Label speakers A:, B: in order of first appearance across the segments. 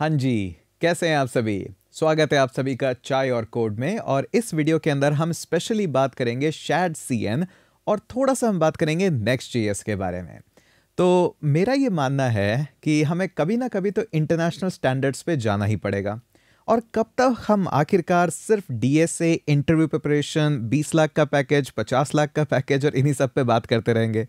A: हाँ जी कैसे हैं आप सभी स्वागत है आप सभी का चाय और कोड में और इस वीडियो के अंदर हम स्पेशली बात करेंगे शैड सी और थोड़ा सा हम बात करेंगे नेक्स्ट जी के बारे में तो मेरा ये मानना है कि हमें कभी ना कभी तो इंटरनेशनल स्टैंडर्ड्स पे जाना ही पड़ेगा और कब तक हम आखिरकार सिर्फ डीएसए इंटरव्यू प्रिपरेशन 20 लाख का पैकेज 50 लाख का पैकेज और इन्हीं सब पे बात करते रहेंगे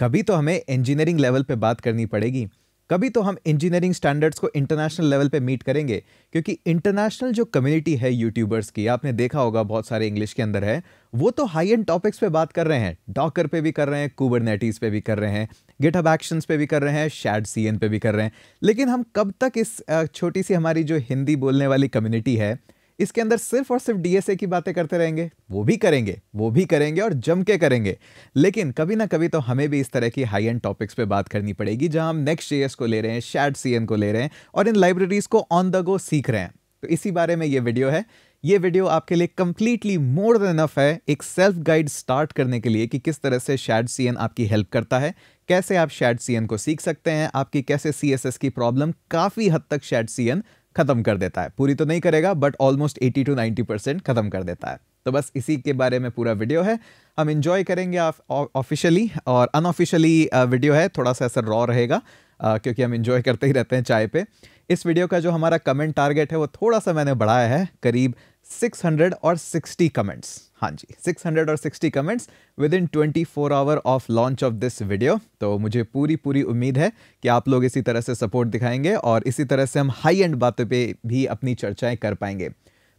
A: कभी तो हमें इंजीनियरिंग लेवल पे बात करनी पड़ेगी कभी तो हम इंजीनियरिंग स्टैंडर्ड्स को इंटरनेशनल लेवल पे मीट करेंगे क्योंकि इंटरनेशनल जो कम्युनिटी है यूट्यूबर्स की आपने देखा होगा बहुत सारे इंग्लिश के अंदर है वो तो हाई एंड टॉपिक्स पे बात कर रहे हैं डॉकर पे भी कर रहे हैं कुबरनेटीज पे भी कर रहे हैं गिटहब एक्शंस पे भी कर रहे हैं शैड सी पे भी कर रहे हैं लेकिन हम कब तक इस छोटी सी हमारी जो हिंदी बोलने वाली कम्युनिटी है इसके अंदर सिर्फ और सिर्फ डीएसए की बातें करते रहेंगे वो भी करेंगे वो भी करेंगे और जम के करेंगे लेकिन कभी ना कभी तो हमें भी इस तरह की हाई एंड टॉपिक्स पे बात करनी पड़ेगी जहां हम नेक्स्ट जेएस को ले रहे हैं शैड सी को ले रहे हैं और इन लाइब्रेरीज को ऑन द गो सीख रहे हैं तो इसी बारे में ये वीडियो है ये वीडियो आपके लिए कंप्लीटली मोर देन अफ है एक सेल्फ गाइड स्टार्ट करने के लिए कि किस तरह से शैड सी आपकी हेल्प करता है कैसे आप शैड सी को सीख सकते हैं आपकी कैसे सी की प्रॉब्लम काफ़ी हद तक शैड सी ख़त्म कर देता है पूरी तो नहीं करेगा बट ऑलमोस्ट 80 टू 90 परसेंट ख़त्म कर देता है तो बस इसी के बारे में पूरा वीडियो है हम इंजॉय करेंगे ऑफिशियली और अनऑफिशियली वीडियो है थोड़ा सा ऐसा रॉ रहेगा क्योंकि हम इंजॉय करते ही रहते हैं चाय पे इस वीडियो का जो हमारा कमेंट टारगेट है वो थोड़ा सा मैंने बढ़ाया है करीब सिक्स और सिक्सटी कमेंट्स हाँ जी 660 comments within twenty hour of launch of this video तो मुझे पूरी पूरी उम्मीद है कि आप लोग इसी तरह से सपोर्ट दिखाएंगे और इसी तरह से हम हाई एंड बातों पे भी अपनी चर्चाएं कर पाएंगे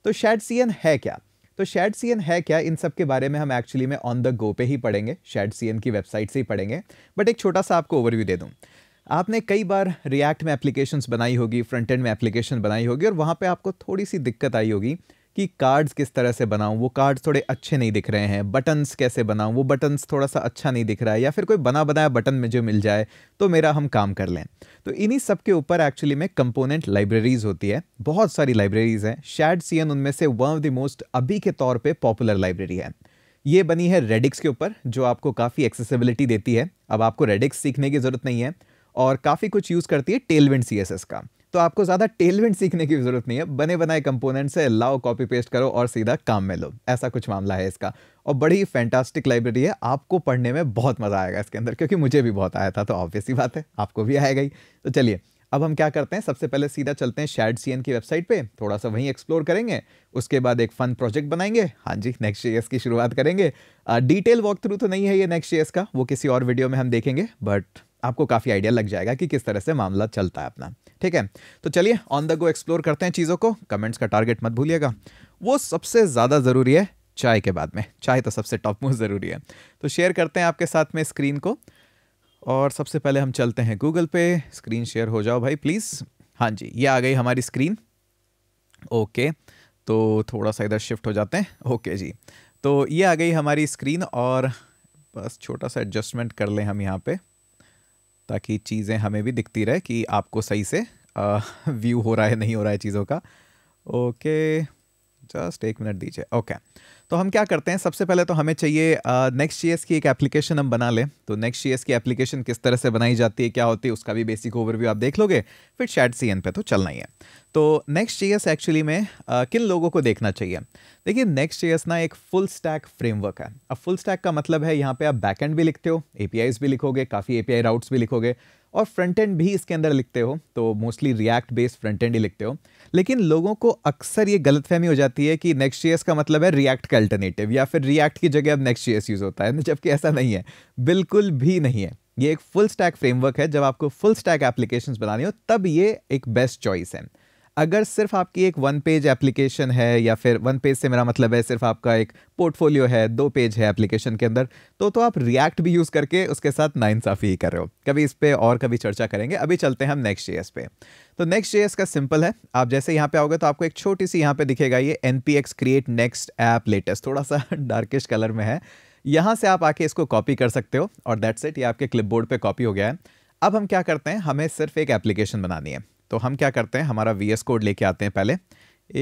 A: तो शैड एन है क्या तो शैड एन है क्या इन सब के बारे में हम एक्चुअली में ऑन द गो पे ही पढ़ेंगे शैड एन की वेबसाइट से ही पढ़ेंगे बट एक छोटा सा आपको ओवरव्यू दे दूँ आपने कई बार रिएक्ट में एप्लीकेशंस बनाई होगी फ्रंट एंड में एप्लीकेशन बनाई होगी और वहाँ पे आपको थोड़ी सी दिक्कत आई होगी कि कार्ड्स किस तरह से बनाऊं वो कार्ड्स थोड़े अच्छे नहीं दिख रहे हैं बटन्स कैसे बनाऊं वो बटन्स थोड़ा सा अच्छा नहीं दिख रहा है या फिर कोई बना बनाया बटन मुझे मिल जाए तो मेरा हम काम कर लें तो इन्हीं सब के ऊपर एक्चुअली में कंपोनेंट लाइब्रेरीज़ होती है बहुत सारी लाइब्रेरीज़ हैं शैड सी उनमें से वन ऑफ द मोस्ट अभी के तौर पर पॉपुलर लाइब्रेरी है ये बनी है रेडिक्स के ऊपर जो आपको काफ़ी एक्सेसिबिलिटी देती है अब आपको रेडिक्स सीखने की ज़रूरत नहीं है और काफ़ी कुछ यूज़ करती है टेलविंड सी का तो आपको ज़्यादा टेलमेंट सीखने की ज़रूरत नहीं है बने बनाए कंपोनेंट से लाओ कॉपी पेस्ट करो और सीधा काम में लो ऐसा कुछ मामला है इसका और बड़ी फैंटास्टिक लाइब्रेरी है आपको पढ़ने में बहुत मज़ा आएगा इसके अंदर क्योंकि मुझे भी बहुत आया था तो ऑब्वियस ही बात है आपको भी आएगा ही तो चलिए अब हम क्या करते हैं सबसे पहले सीधा चलते हैं शैड सी की वेबसाइट पे थोड़ा सा वहीं एक्सप्लोर करेंगे उसके बाद एक फन प्रोजेक्ट बनाएंगे हाँ जी नेक्स्ट ईयर की शुरुआत करेंगे डिटेल वॉक थ्रू तो नहीं है ये नेक्स्ट ईयर का वो किसी और वीडियो में हम देखेंगे बट आपको काफ़ी आइडिया लग जाएगा कि किस तरह से मामला चलता है अपना ठीक है तो चलिए ऑन द गो एक्सप्लोर करते हैं चीज़ों को कमेंट्स का टारगेट मत भूलिएगा वो सबसे ज़्यादा ज़रूरी है चाय के बाद में चाय तो सबसे टॉप मोस्ट ज़रूरी है तो शेयर करते हैं आपके साथ में स्क्रीन को और सबसे पहले हम चलते हैं गूगल पे स्क्रीन शेयर हो जाओ भाई प्लीज़ हाँ जी ये आ गई हमारी स्क्रीन ओके तो थोड़ा सा इधर शिफ्ट हो जाते हैं ओके जी तो ये आ गई हमारी स्क्रीन और बस छोटा सा एडजस्टमेंट कर लें हम यहाँ पे ताकि चीज़ें हमें भी दिखती रहे कि आपको सही से व्यू हो रहा है नहीं हो रहा है चीज़ों का ओके जस्ट एक मिनट दीजिए ओके तो हम क्या करते हैं सबसे पहले तो हमें चाहिए नेक्स्ट जी की एक एप्लीकेशन हम बना लें तो नेक्स्ट जी की एप्लीकेशन किस तरह से बनाई जाती है क्या होती है उसका भी बेसिक ओवरव्यू आप देख लोगे फिर शैट सी पे तो चलना ही है तो नेक्स्ट जी एक्चुअली में आ, किन लोगों को देखना चाहिए देखिए नेक्स्ट जी ना एक फुल स्टैक फ्रेमवर्क है अब फुल स्टैक का मतलब है यहाँ पे आप बैकेंड भी लिखते हो ए भी लिखोगे काफ़ी ए राउट्स भी लिखोगे और फ्रंट एंड भी इसके अंदर लिखते हो तो mostly react based front end ही लिखते हो लेकिन लोगों को अक्सर ये गलतफहमी हो जाती है कि नेक्स्ट जी का मतलब है रिएक्ट का अल्टरनेटिव या फिर रिएक्ट की जगह अब नेक्स्ट जी यूज़ होता है जबकि ऐसा नहीं है बिल्कुल भी नहीं है ये एक फुल स्टैक फ्रेमवर्क है जब आपको फुल स्टैक एप्लीकेशन बनानी हो तब ये एक बेस्ट चॉइस है अगर सिर्फ आपकी एक वन पेज एप्लीकेशन है या फिर वन पेज से मेरा मतलब है सिर्फ आपका एक पोर्टफोलियो है दो पेज है एप्लीकेशन के अंदर तो तो आप रिएक्ट भी यूज़ करके उसके साथ नाइंसाफ़ी ही कर रहे हो कभी इस पर और कभी चर्चा करेंगे अभी चलते हैं हम नेक्स्ट जे पे तो नेक्स्ट जे का सिंपल है आप जैसे यहाँ पे आओगे तो आपको एक छोटी सी यहाँ पे दिखेगा ये n create next app latest थोड़ा सा डार्किश कलर में है यहाँ से आप आके इसको कॉपी कर सकते हो और दैट्स इट ये आपके क्लिपबोर्ड पे कॉपी हो गया है अब हम क्या करते हैं हमें सिर्फ एक एप्लीकेशन बनानी है तो हम क्या करते हैं हमारा वी कोड लेके आते हैं पहले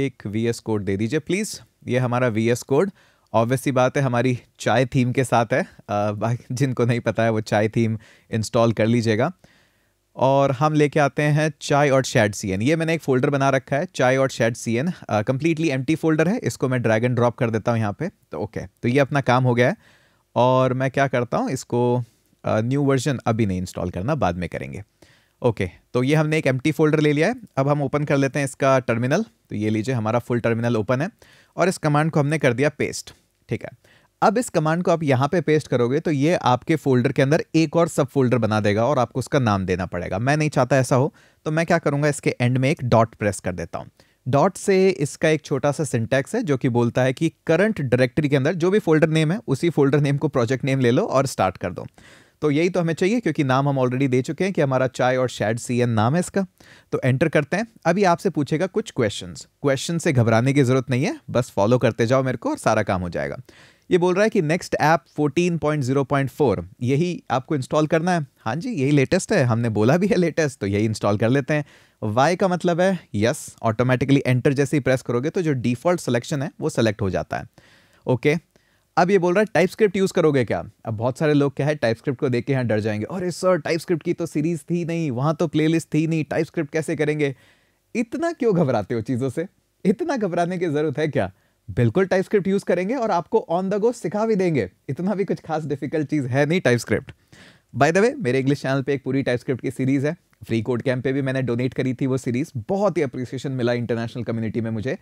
A: एक वी कोड दे दीजिए प्लीज़ ये हमारा वी कोड ऑब्वियसली बात है हमारी चाय थीम के साथ है बाकी जिनको नहीं पता है वो चाय थीम इंस्टॉल कर लीजिएगा और हम लेके आते हैं चाय और शेड सी एन ये मैंने एक फ़ोल्डर बना रखा है चाय और शेड सी एन कम्प्लीटली एम फोल्डर है इसको मैं ड्रैग एंड ड्रॉप कर देता हूँ यहाँ पे तो ओके okay. तो ये अपना काम हो गया है और मैं क्या करता हूँ इसको न्यू वर्जन अभी नहीं इंस्टॉल करना बाद में करेंगे ओके okay, तो ये हमने एक एम फोल्डर ले लिया है अब हम ओपन कर लेते हैं इसका टर्मिनल तो ये लीजिए हमारा फुल टर्मिनल ओपन है और इस कमांड को हमने कर दिया पेस्ट ठीक है अब इस कमांड को आप यहाँ पे पेस्ट करोगे तो ये आपके फोल्डर के अंदर एक और सब फोल्डर बना देगा और आपको उसका नाम देना पड़ेगा मैं नहीं चाहता ऐसा हो तो मैं क्या करूँगा इसके एंड में एक डॉट प्रेस कर देता हूँ डॉट से इसका एक छोटा सा सिंटैक्स है जो कि बोलता है कि करंट डायरेक्टरी के अंदर जो भी फोल्डर नेम है उसी फोल्डर नेम को प्रोजेक्ट नेम ले लो और स्टार्ट कर दो तो यही तो हमें चाहिए क्योंकि नाम हम ऑलरेडी दे चुके हैं कि हमारा चाय और शैड सी एन नाम है इसका तो एंटर करते हैं अभी आपसे पूछेगा कुछ क्वेश्चन क्वेश्चन से घबराने की ज़रूरत नहीं है बस फॉलो करते जाओ मेरे को और सारा काम हो जाएगा ये बोल रहा है कि नेक्स्ट ऐप 14.0.4 यही आपको इंस्टॉल करना है हाँ जी यही लेटेस्ट है हमने बोला भी है लेटेस्ट तो यही इंस्टॉल कर लेते हैं वाई का मतलब है यस ऑटोमेटिकली एंटर जैसे ही प्रेस करोगे तो जो डिफ़ॉल्ट सिलेक्शन है वो सेलेक्ट हो जाता है ओके okay, अब ये बोल रहा है टाइप स्क्रिप्ट यूज़ करोगे क्या अब बहुत सारे लोग क्या है टाइप स्क्रिप्ट को देख के यहाँ डर जाएंगे अरे सर टाइप स्क्रिप्ट की तो सीरीज़ थी नहीं वहाँ तो प्लेलिस्ट थी नहीं टाइप स्क्रिप्ट कैसे करेंगे इतना क्यों घबराते हो चीज़ों से इतना घबराने की ज़रूरत है क्या बिल्कुल टाइप स्क्रिप्ट यूज़ करेंगे और आपको ऑन द गो सिखा भी देंगे इतना भी कुछ खास डिफिकल्ट चीज़ है नहीं typescript by the way मेरे इंग्लिश चैनल पे एक पूरी टाइप स्क्रिप्ट की सीरीज़ है फ्री कोड कैंप पे भी मैंने डोनेट करी थी वो सीरीज़ बहुत ही अप्रिसिएशन मिला इंटरनेशनल कम्युनिटी में मुझे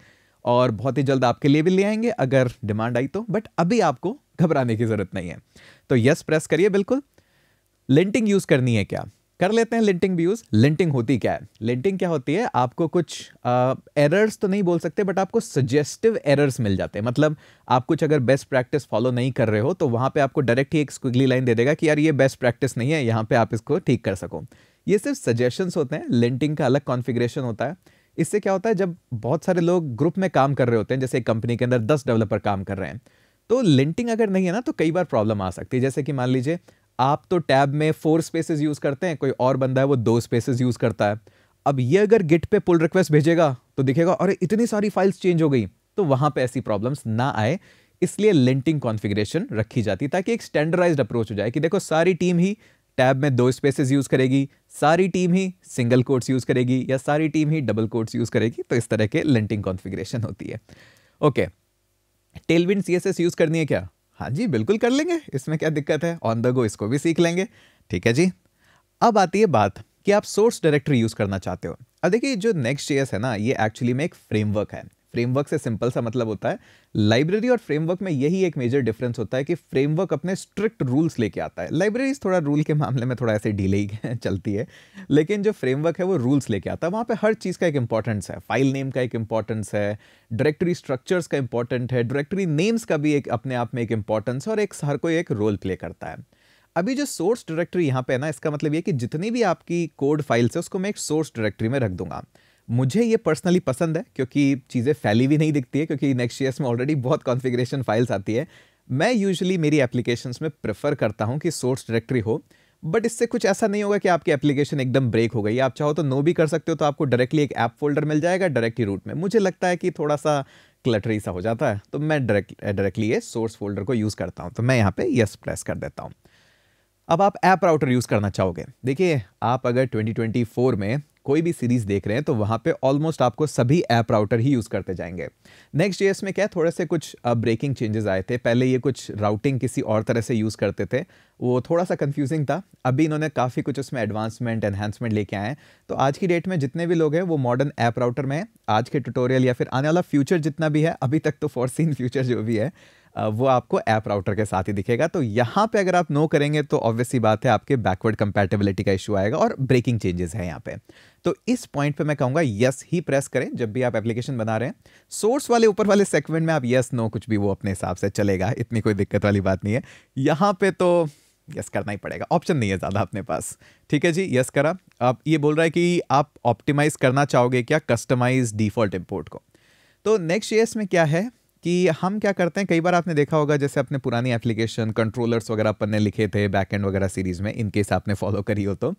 A: और बहुत ही जल्द आपके लिए भी ले आएंगे अगर डिमांड आई तो बट अभी आपको घबराने की ज़रूरत नहीं है तो यस प्रेस करिए बिल्कुल लिंटिंग यूज़ करनी है क्या कर लेते हैं लिंटिंग भी यूज़ लिंटिंग होती क्या है लिंटिंग क्या होती है आपको कुछ एरर्स तो नहीं बोल सकते बट आपको सजेस्टिव एरर्स मिल जाते हैं मतलब आप कुछ अगर बेस्ट प्रैक्टिस फॉलो नहीं कर रहे हो तो वहाँ पे आपको डायरेक्ट ही एक स्क्विगली लाइन दे देगा कि यार ये बेस्ट प्रैक्टिस नहीं है यहाँ पे आप इसको ठीक कर सको ये सिर्फ सजेशंस होते हैं लिंटिंग का अलग कॉन्फिग्रेशन होता है इससे क्या होता है जब बहुत सारे लोग ग्रुप में काम कर रहे होते हैं जैसे एक कंपनी के अंदर दस डेवलपर काम कर रहे हैं तो लिंटिंग अगर नहीं है ना तो कई बार प्रॉब्लम आ सकती है जैसे कि मान लीजिए आप तो टैब में फोर स्पेसेस यूज़ करते हैं कोई और बंदा है वो दो स्पेसेस यूज़ करता है अब ये अगर गिट पे पुल रिक्वेस्ट भेजेगा तो दिखेगा अरे इतनी सारी फाइल्स चेंज हो गई तो वहां पे ऐसी प्रॉब्लम्स ना आए इसलिए लिंटिंग कॉन्फ़िगरेशन रखी जाती ताकि एक स्टैंडर्डाइज्ड अप्रोच हो जाए कि देखो सारी टीम ही टैब में दो स्पेसेस यूज़ करेगी सारी टीम ही सिंगल कोट्स यूज़ करेगी या सारी टीम ही डबल कोट्स यूज़ करेगी तो इस तरह के लिंटिंग कॉन्फ़िगरेशन होती है ओके टेलविंड सीएसएस यूज़ करनी है क्या हाँ जी बिल्कुल कर लेंगे इसमें क्या दिक्कत है ऑन द गो इसको भी सीख लेंगे ठीक है जी अब आती है बात कि आप सोर्स डायरेक्टरी यूज़ करना चाहते हो अब देखिए जो नेक्स्ट जे है ना ये एक्चुअली में एक फ्रेमवर्क है फ्रेमवर्क से सिंपल सा मतलब होता है लाइब्रेरी और फ्रेमवर्क में यही एक मेजर डिफरेंस होता है कि फ्रेमवर्क अपने स्ट्रिक्ट रूल्स लेके आता है लाइब्रेरीज थोड़ा रूल के मामले में थोड़ा ऐसे डिले चलती है लेकिन जो फ्रेमवर्क है वो रूल्स लेके आता है वहाँ पर हर चीज़ का एक इंपॉर्टेंस है फाइल नेम का एक इंपॉर्टेंस है डायरेक्टरी स्ट्रक्चर्स का इंपॉर्टेंट है डायरेक्टरी नेम्स का भी एक अपने आप में एक इंपॉर्टेंस है और एक हर कोई एक रोल प्ले करता है अभी जो सोर्स डायरेक्टरी यहाँ पे है ना इसका मतलब ये कि जितनी भी आपकी कोड फाइल्स है उसको मैं एक सोर्स डायरेक्टरी में रख दूंगा मुझे ये पर्सनली पसंद है क्योंकि चीज़ें फैली भी नहीं दिखती है क्योंकि नेक्स्ट ईयर्स में ऑलरेडी बहुत कॉन्फ़िगरेशन फाइल्स आती है मैं यूजली मेरी एप्लीकेशंस में प्रेफर करता हूँ कि सोर्स डायरेक्टरी हो बट इससे कुछ ऐसा नहीं होगा कि आपकी एप्लीकेशन एकदम ब्रेक हो गई आप चाहो तो नो भी कर सकते हो तो आपको डायरेक्टली एक ऐप फोल्डर मिल जाएगा डायरेक्टली रूट में मुझे लगता है कि थोड़ा सा क्लटरी सा हो जाता है तो मैं डायरेक्ट डायरेक्टली ये सोर्स फोल्डर को यूज़ करता हूँ तो मैं यहाँ पे यस प्रेस कर देता हूँ अब आप ऐप राउटर यूज़ करना चाहोगे देखिए आप अगर 2024 में कोई भी सीरीज़ देख रहे हैं तो वहां पे ऑलमोस्ट आपको सभी ऐप राउटर ही यूज़ करते जाएंगे नेक्स्ट जेएस में क्या थोड़े से कुछ ब्रेकिंग चेंजेस आए थे पहले ये कुछ राउटिंग किसी और तरह से यूज़ करते थे वो थोड़ा सा कंफ्यूजिंग था अभी इन्होंने काफ़ी कुछ उसमें एडवांसमेंट एनहेंसमेंट लेके आए हैं तो आज की डेट में जितने भी लोग हैं वो मॉडर्न ऐप राउटर में आज के ट्यूटोरियल या फिर आने वाला फ्यूचर जितना भी है अभी तक तो सीन फ्यूचर जो भी है वो आपको ऐप राउटर के साथ ही दिखेगा तो यहाँ पे अगर आप नो करेंगे तो ऑब्वियसली बात है आपके बैकवर्ड कंपेटेबिलिटी का इशू आएगा और ब्रेकिंग चेंजेस है यहाँ पे तो इस पॉइंट पे मैं कहूँगा यस ही प्रेस करें जब भी आप एप्लीकेशन बना रहे हैं सोर्स वाले ऊपर वाले सेगमेंट में आप यस नो कुछ भी वो अपने हिसाब से चलेगा इतनी कोई दिक्कत वाली बात नहीं है यहाँ पर तो यस करना ही पड़ेगा ऑप्शन नहीं है ज़्यादा अपने पास ठीक है जी यस करा आप ये बोल रहा है कि आप ऑप्टिमाइज करना चाहोगे क्या कस्टमाइज डिफॉल्ट इम्पोर्ट को तो नेक्स्ट येस में क्या है कि हम क्या करते हैं कई बार आपने देखा होगा जैसे अपने पुरानी एप्लीकेशन कंट्रोलर्स वगैरह अपन ने लिखे थे बैक एंड वगैरह सीरीज़ में इनकेस आपने फॉलो करी हो तो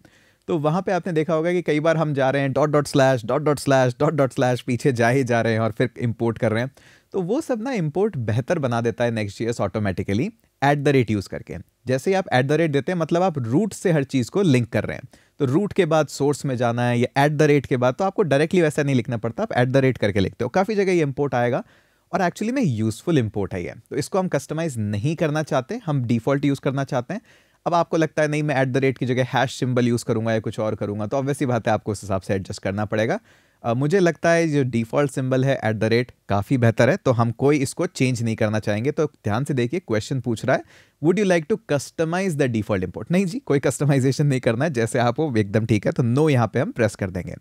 A: तो वहाँ पे आपने देखा होगा कि कई बार हम जा रहे हैं dot dot slash dot dot slash dot dot slash पीछे जा ही जा रहे हैं और फिर इम्पोर्ट कर रहे हैं तो वो सब ना इम्पोर्ट बेहतर बना देता है next year automatically at the rate use करके जैसे ही आप एट द रेट देते हैं मतलब आप रूट से हर चीज़ को लिंक कर रहे हैं तो रूट के बाद सोर्स में जाना है या एट द रेट के बाद तो आपको डायरेक्टली वैसा नहीं लिखना पड़ता आप एट द रेट करके लिखते हो काफ़ी जगह ये इम्पोर्ट आएगा और एक्चुअली में यूज़फुल इम्पोर्ट है ये तो इसको हम कस्टमाइज़ नहीं करना चाहते हम डिफ़ॉल्ट यूज़ करना चाहते हैं अब आपको लगता है नहीं मैं ऐट द रेट की जगह हैश सिंबल यूज़ करूँगा या कुछ और करूँगा तो ऑब्वियसली बात है आपको उस हिसाब से एडजस्ट करना पड़ेगा uh, मुझे लगता है जो डिफ़ॉल्ट सिंबल है ऐट द रेट काफ़ी बेहतर है तो हम कोई इसको चेंज नहीं करना चाहेंगे तो ध्यान से देखिए क्वेश्चन पूछ रहा है would you like to customize the default import नहीं जी कोई कस्टमाइजेशन नहीं करना है जैसे आप वो एकदम ठीक है तो नो यहाँ पर हम प्रेस कर देंगे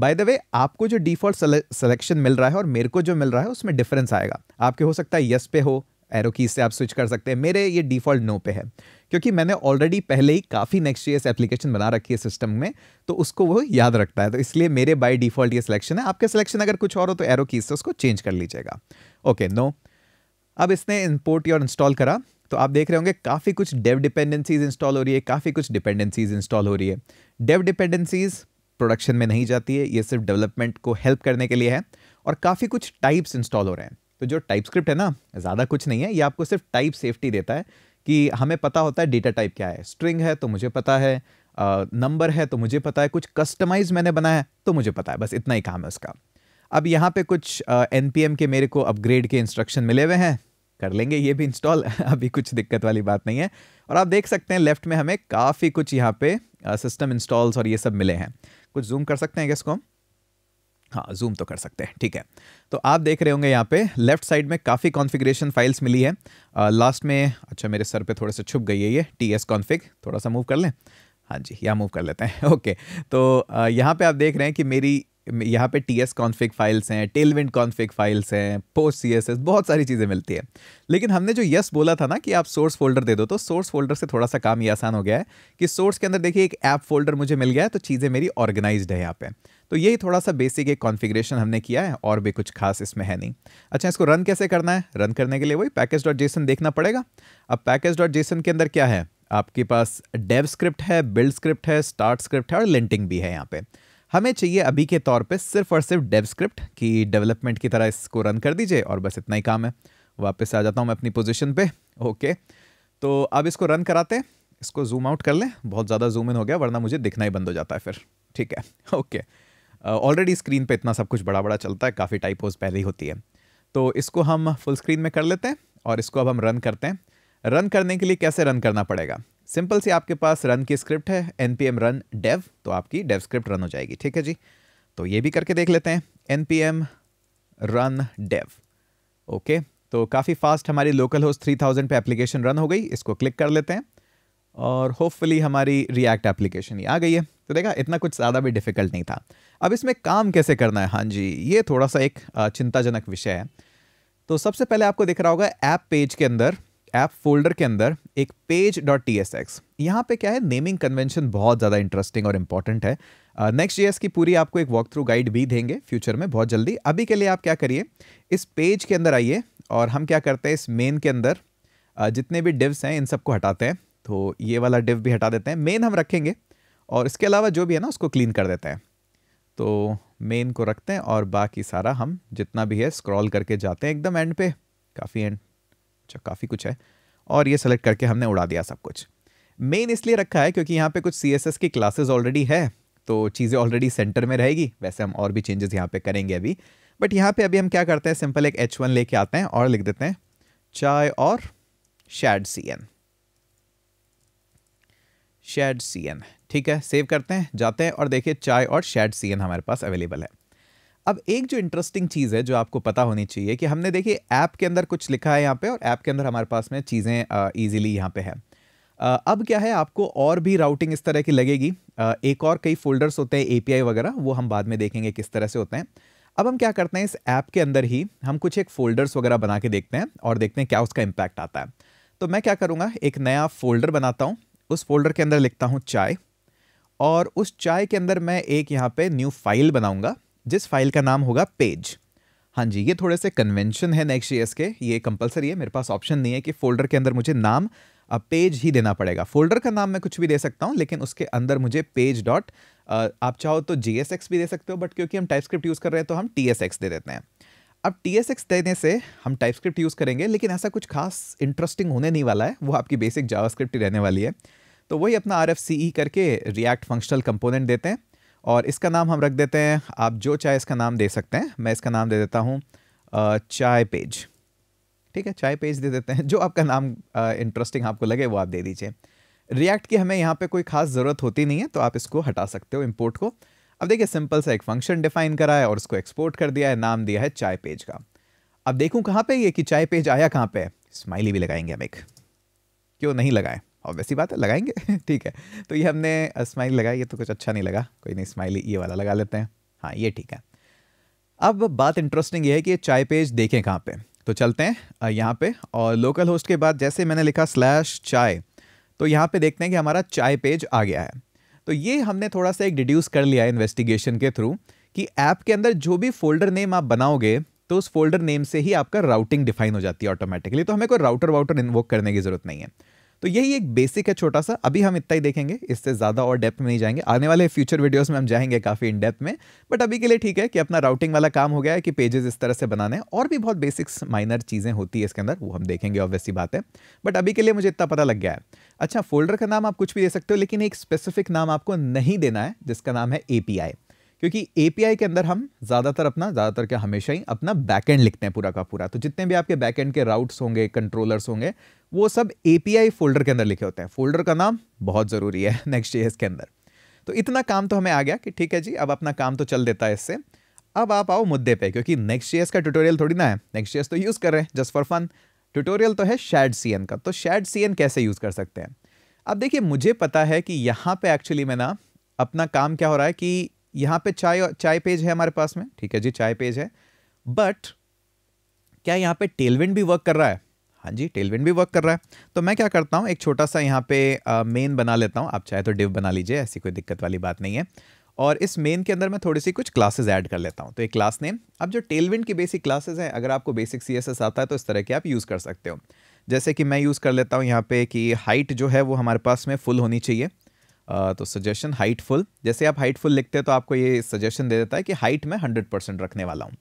A: बाय द वे आपको जो डिफॉल्ट सिलेक्शन मिल रहा है और मेरे को जो मिल रहा है उसमें डिफरेंस आएगा आपके हो सकता है यस पे हो एरो की से आप स्विच कर सकते हैं मेरे ये डिफ़ॉल्ट नो पे है क्योंकि मैंने ऑलरेडी पहले ही काफ़ी नेक्स्ट ईयर एप्लीकेशन बना रखी है सिस्टम में तो उसको वो याद रखता है तो इसलिए मेरे बाई डिफ़ॉल्ट ये सिलेक्शन है आपके सिलेक्शन अगर कुछ और हो तो एरो की से उसको चेंज कर लीजिएगा ओके नो अब इसने इम्पोर्ट और इंस्टॉल करा तो आप देख रहे होंगे काफ़ी कुछ डेव डिपेंडेंसीज इंस्टॉल हो रही है काफ़ी कुछ डिपेंडेंसीज इंस्टॉल हो रही है डेव डिपेंडेंसीज़ प्रोडक्शन में नहीं जाती है ये सिर्फ डेवलपमेंट को हेल्प करने के लिए है और काफ़ी कुछ टाइप्स इंस्टॉल हो रहे हैं तो जो टाइप स्क्रिप्ट है ना ज़्यादा कुछ नहीं है ये आपको सिर्फ टाइप सेफ्टी देता है कि हमें पता होता है डेटा टाइप क्या है स्ट्रिंग है तो मुझे पता है नंबर है तो मुझे पता है कुछ कस्टमाइज मैंने बनाया है तो मुझे पता है बस इतना ही काम है उसका अब यहाँ पे कुछ एन के मेरे को अपग्रेड के इंस्ट्रक्शन मिले हुए हैं कर लेंगे ये भी इंस्टॉल अभी कुछ दिक्कत वाली बात नहीं है और आप देख सकते हैं लेफ्ट में हमें काफ़ी कुछ यहाँ पे सिस्टम इंस्टॉल्स और ये सब मिले हैं कुछ जूम कर सकते हैं क्या इसको हम हाँ जूम तो कर सकते हैं ठीक है तो आप देख रहे होंगे यहाँ पे लेफ्ट साइड में काफ़ी कॉन्फ़िगरेशन फाइल्स मिली है लास्ट में अच्छा मेरे सर पे थोड़े से छुप गई है ये टी एस कॉन्फिक थोड़ा सा मूव कर लें हाँ जी यहाँ मूव कर लेते हैं ओके तो यहाँ पे आप देख रहे हैं कि मेरी यहाँ पे टी एस कॉन्फिक फाइल्स हैं टेलविंड कॉन्फिक फाइल्स हैं पोस्ट सी एस एस बहुत सारी चीज़ें मिलती है लेकिन हमने जो यस बोला था ना कि आप सोर्स फोल्डर दे दो तो सोर्स फोल्डर से थोड़ा सा काम ये आसान हो गया है कि सोर्स के अंदर देखिए एक ऐप फोल्डर मुझे मिल गया है तो चीज़ें मेरी ऑर्गेनाइज्ड है यहाँ पे तो यही थोड़ा सा बेसिक एक कॉन्फिग्रेशन हमने किया है और भी कुछ खास इसमें है नहीं अच्छा इसको रन कैसे करना है रन करने के लिए वही पैकेज डॉट जेसन देखना पड़ेगा अब पैकेज डॉट जेसन के अंदर क्या है आपके पास डेव स्क्रिप्ट है बिल्ड स्क्रिप्ट है स्टार्ट स्क्रिप्ट है और लिंटिंग भी है यहाँ पे हमें चाहिए अभी के तौर पे सिर्फ और सिर्फ डेव स्क्रिप्ट कि डेवलपमेंट की तरह इसको रन कर दीजिए और बस इतना ही काम है वापस आ जाता हूँ मैं अपनी पोजिशन पर ओके तो अब इसको रन कराते हैं इसको जूम आउट कर लें बहुत ज़्यादा जूम इन हो गया वरना मुझे दिखना ही बंद हो जाता है फिर ठीक है ओके ऑलरेडी स्क्रीन पे इतना सब कुछ बड़ा बड़ा चलता है काफ़ी टाइप होज पहले ही होती है तो इसको हम फुल स्क्रीन में कर लेते हैं और इसको अब हम रन करते हैं रन करने के लिए कैसे रन करना पड़ेगा सिंपल सी आपके पास रन की स्क्रिप्ट है N P M run dev तो आपकी डेव स्क्रिप्ट रन हो जाएगी ठीक है जी तो ये भी करके देख लेते हैं N P M run dev okay तो काफ़ी फास्ट हमारी लोकल होस्ट थ्री थाउजेंड पर एप्लीकेशन रन हो गई इसको क्लिक कर लेते हैं और होपफुली हमारी रिएक्ट एप्लीकेशन ही आ गई है तो देखा इतना कुछ ज़्यादा भी डिफ़िकल्ट नहीं था अब इसमें काम कैसे करना है हाँ जी ये थोड़ा सा एक चिंताजनक विषय है तो सबसे पहले आपको दिख रहा होगा ऐप पेज के अंदर ऐप फोल्डर के अंदर एक page dot T S X यहाँ पे क्या है नेमिंग कन्वेंशन बहुत ज़्यादा इंटरेस्टिंग और इंपॉर्टेंट है नेक्स्ट uh, की पूरी आपको एक वॉक थ्रू गाइड भी देंगे फ्यूचर में बहुत जल्दी अभी के लिए आप क्या करिए इस पेज के अंदर आइए और हम क्या करते हैं इस मेन के अंदर uh, जितने भी डिव्स हैं इन सबको हटाते हैं तो ये वाला डिव भी हटा देते हैं मेन हम रखेंगे और इसके अलावा जो भी है ना उसको क्लीन कर देते हैं तो मेन को रखते हैं और बाकी सारा हम जितना भी है स्क्रॉल करके जाते हैं एकदम एंड पे काफ़ी एंड अच्छा काफ़ी कुछ है और ये सेलेक्ट करके हमने उड़ा दिया सब कुछ मेन इसलिए रखा है क्योंकि यहाँ पे कुछ सी की क्लासेस ऑलरेडी है तो चीज़ें ऑलरेडी सेंटर में रहेगी वैसे हम और भी चेंजेस यहाँ पे करेंगे अभी बट यहाँ पे अभी हम क्या करते हैं सिंपल एक एच वन लेके आते हैं और लिख देते हैं चाय और shad C N shad C N ठीक है सेव करते हैं जाते हैं और देखिए चाय और शेड सी एन हमारे पास अवेलेबल है अब एक जो इंटरेस्टिंग चीज़ है जो आपको पता होनी चाहिए कि हमने देखिए ऐप के अंदर कुछ लिखा है यहाँ पे और ऐप के अंदर हमारे पास में चीज़ें ईजिली यहाँ पे है अब क्या है आपको और भी राउटिंग इस तरह की लगेगी एक और कई फोल्डर्स होते हैं एपीआई वगैरह वो हम बाद में देखेंगे किस तरह से होते हैं अब हम क्या करते हैं इस ऐप के अंदर ही हम कुछ एक फोल्डर्स वगैरह बना के देखते हैं और देखते हैं क्या उसका इम्पैक्ट आता है तो मैं क्या करूँगा एक नया फोल्डर बनाता हूँ उस फोल्डर के अंदर लिखता हूँ चाय और उस चाय के अंदर मैं एक यहाँ पर न्यू फाइल बनाऊँगा जिस फाइल का नाम होगा पेज हाँ जी ये थोड़े से कन्वेंशन है नेक्स्ट ईयर्स के ये कंपलसरी है मेरे पास ऑप्शन नहीं है कि फ़ोल्डर के अंदर मुझे नाम पेज ही देना पड़ेगा फोल्डर का नाम मैं कुछ भी दे सकता हूँ लेकिन उसके अंदर मुझे पेज डॉट आप चाहो तो जी एस एक्स भी दे सकते हो बट क्योंकि हम टाइप स्क्रिप्ट यूज़ कर रहे हैं तो हम टी एस एक्स दे देते हैं अब टी एस एक्स देने से हम टाइप स्क्रिप्ट यूज़ करेंगे लेकिन ऐसा कुछ खास इंटरेस्टिंग होने नहीं वाला है वो आपकी बेसिक जावा स्क्रिप्ट ही रहने वाली है तो वही अपना आर एफ सी ई करके रिएक्ट फंक्शनल कंपोनेंट देते हैं और इसका नाम हम रख देते हैं आप जो चाहे इसका नाम दे सकते हैं मैं इसका नाम दे देता हूँ चाय पेज ठीक है चाय पेज दे देते हैं जो आपका नाम इंटरेस्टिंग आपको लगे वो आप दे दीजिए रिएक्ट की हमें यहाँ पे कोई खास ज़रूरत होती नहीं है तो आप इसको हटा सकते हो इम्पोर्ट को अब देखिए सिंपल सा एक फंक्शन डिफाइन करा है और उसको एक्सपोर्ट कर दिया है नाम दिया है चाय पेज का अब देखूँ कहाँ पर ये कि चाय पेज आया कहाँ पर स्माइली भी लगाएंगे हम एक क्यों नहीं लगाएं ऑब्वियसली बात है लगाएंगे ठीक है तो ये हमने स्माइल लगाई ये तो कुछ अच्छा नहीं लगा कोई नहीं स्माइली ये वाला लगा लेते हैं हाँ ये ठीक है अब बात इंटरेस्टिंग ये है कि ये चाय पेज देखें कहाँ पे तो चलते हैं यहाँ पे और लोकल होस्ट के बाद जैसे मैंने लिखा स्लैश चाय तो यहाँ पे देखते हैं कि हमारा चाय पेज आ गया है तो ये हमने थोड़ा सा एक डिड्यूस कर लिया है इन्वेस्टिगेशन के थ्रू कि ऐप के अंदर जो भी फोल्डर नेम आप बनाओगे तो उस फोल्डर नेम से ही आपका राउटिंग डिफाइन हो जाती है ऑटोमेटिकली तो हमें कोई राउटर वाउटर इन्वोक करने की ज़रूरत नहीं है तो यही एक बेसिक है छोटा सा अभी हम इतना ही देखेंगे इससे ज़्यादा और डेप्थ में नहीं जाएंगे आने वाले फ्यूचर वीडियोस में हम जाएंगे काफ़ी इन डेप्थ में बट अभी के लिए ठीक है कि अपना राउटिंग वाला काम हो गया है कि पेजेस इस तरह से बनाने हैं और भी बहुत बेसिक्स माइनर चीज़ें होती है इसके अंदर वो हम देखेंगे ऑब्वियसली बात है बट अभी के लिए मुझे इतना पता लग गया है अच्छा फोल्डर का नाम आप कुछ भी दे सकते हो लेकिन एक स्पेसिफिक नाम आपको नहीं देना है जिसका नाम है ए क्योंकि एपीआई के अंदर हम ज़्यादातर अपना ज़्यादातर क्या हमेशा ही अपना बैकएंड लिखते हैं पूरा का पूरा तो जितने भी आपके बैकएंड के राउट्स होंगे कंट्रोलर्स होंगे वो सब एपीआई फोल्डर के अंदर लिखे होते हैं फोल्डर का नाम बहुत ज़रूरी है नेक्स्ट ईयर के अंदर तो इतना काम तो हमें आ गया कि ठीक है जी अब अपना काम तो चल देता है इससे अब आप आओ मुद्दे पे क्योंकि नेक्स्ट जेएस का ट्यूटोरियल थोड़ी ना है नेक्स्ट जेएस तो यूज़ कर रहे हैं जस्ट फॉर फन ट्यूटोरियल तो है शैड सी का तो शैड सी कैसे यूज़ कर सकते हैं अब देखिए मुझे पता है कि यहाँ पे एक्चुअली मैं ना अपना काम क्या हो रहा है कि यहाँ पे चाय चाय पेज है हमारे पास में ठीक है जी चाय पेज है बट क्या यहाँ पे टेलविंड भी वर्क कर रहा है हाँ जी टेलविंड भी वर्क कर रहा है तो मैं क्या करता हूँ एक छोटा सा यहाँ पे मेन बना लेता हूँ आप चाहे तो डिव बना लीजिए ऐसी कोई दिक्कत वाली बात नहीं है और इस मेन के अंदर मैं थोड़ी सी कुछ क्लासेस ऐड कर लेता हूँ तो एक क्लास नेम अब जो टेलविंड की बेसिक क्लासेज हैं अगर आपको बेसिक सी आता है तो इस तरह के आप यूज़ कर सकते हो जैसे कि मैं यूज़ कर लेता हूँ यहाँ पे कि हाइट जो है वो हमारे पास में फुल होनी चाहिए तो सजेशन हाइट फुल जैसे आप हाइट फुल लिखते हैं तो आपको ये सजेशन दे देता है कि हाइट मैं हंड्रेड परसेंट रखने वाला हूँ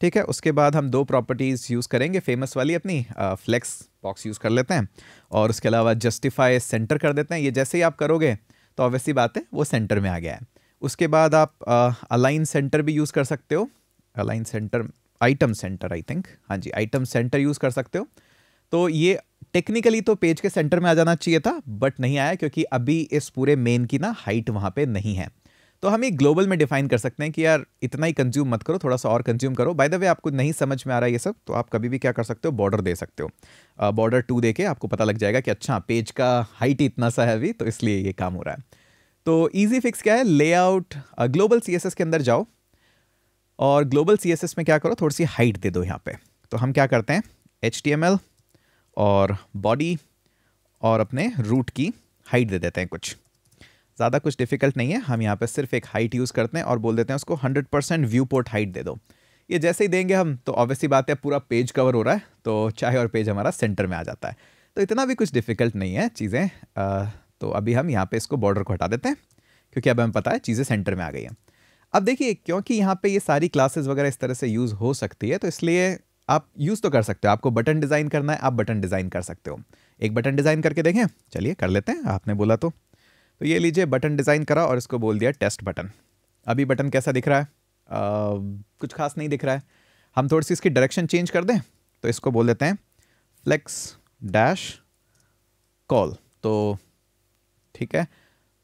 A: ठीक है उसके बाद हम दो प्रॉपर्टीज़ यूज़ करेंगे फेमस वाली अपनी फ्लेक्स बॉक्स यूज़ कर लेते हैं और उसके अलावा जस्टिफाई सेंटर कर देते हैं ये जैसे ही आप करोगे तो ऑब्वियसली बात है वो सेंटर में आ गया है उसके बाद आप अलाइन सेंटर भी यूज़ कर सकते हो align center item center I think हाँ जी आइटम सेंटर यूज़ कर सकते हो तो ये टेक्निकली तो पेज के सेंटर में आ जाना चाहिए था बट नहीं आया क्योंकि अभी इस पूरे मेन की ना हाइट वहाँ पे नहीं है तो हम ये ग्लोबल में डिफाइन कर सकते हैं कि यार इतना ही कंज्यूम मत करो थोड़ा सा और कंज्यूम करो बाय द वे आपको नहीं समझ में आ रहा है ये सब तो आप कभी भी क्या कर सकते हो बॉर्डर दे सकते हो बॉर्डर टू दे के आपको पता लग जाएगा कि अच्छा पेज का हाइट ही इतना सा है अभी तो इसलिए ये काम हो रहा है तो ईजी फिक्स क्या है लेआउट ग्लोबल सी के अंदर जाओ और ग्लोबल सी में क्या करो थोड़ी सी हाइट दे दो यहाँ पर तो हम क्या करते हैं एच टी एम एल और बॉडी और अपने रूट की हाइट दे देते हैं कुछ ज़्यादा कुछ डिफ़िकल्ट नहीं है हम यहाँ पे सिर्फ एक हाइट यूज़ करते हैं और बोल देते हैं उसको 100 परसेंट व्यू पोर्ट हाइट दे दो ये जैसे ही देंगे हम तो ऑब्वियसली बात है पूरा पेज कवर हो रहा है तो चाहे और पेज हमारा सेंटर में आ जाता है तो इतना भी कुछ डिफ़िकल्ट नहीं है चीज़ें तो अभी हम यहाँ पर इसको बॉर्डर को हटा देते हैं क्योंकि अब हमें पता है चीज़ें सेंटर में आ गई हैं अब देखिए क्योंकि यहाँ पर ये सारी क्लासेज वगैरह इस तरह से यूज़ हो सकती है तो इसलिए आप यूज़ तो कर सकते हो आपको बटन डिज़ाइन करना है आप बटन डिज़ाइन कर सकते हो एक बटन डिज़ाइन करके देखें चलिए कर लेते हैं आपने बोला तो तो ये लीजिए बटन डिज़ाइन करा और इसको बोल दिया टेस्ट बटन अभी बटन कैसा दिख रहा है आ, कुछ खास नहीं दिख रहा है हम थोड़ी सी इसकी डायरेक्शन चेंज कर दें तो इसको बोल देते हैं फ्लेक्स डैश कॉल तो ठीक है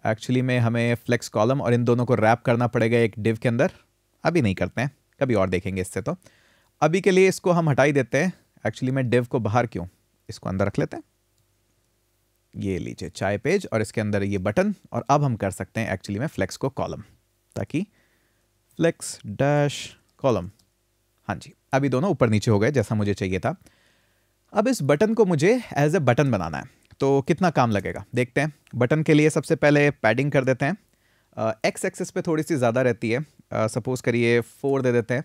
A: एक्चुअली में हमें फ्लेक्स कॉलम और इन दोनों को रैप करना पड़ेगा एक डिव के अंदर अभी नहीं करते हैं कभी और देखेंगे इससे तो अभी के लिए इसको हम हटाई देते हैं एक्चुअली मैं डिव को बाहर क्यों इसको अंदर रख लेते हैं ये लीजिए चाय पेज और इसके अंदर ये बटन और अब हम कर सकते हैं एक्चुअली में फ्लेक्स को कॉलम ताकि फ्लेक्स डैश कॉलम हाँ जी अभी दोनों ऊपर नीचे हो गए जैसा मुझे चाहिए था अब इस बटन को मुझे एज ए बटन बनाना है तो कितना काम लगेगा देखते हैं बटन के लिए सबसे पहले पैडिंग कर देते हैं एक्स एक्सेस पे थोड़ी सी ज़्यादा रहती है सपोज़ करिए फोर दे देते हैं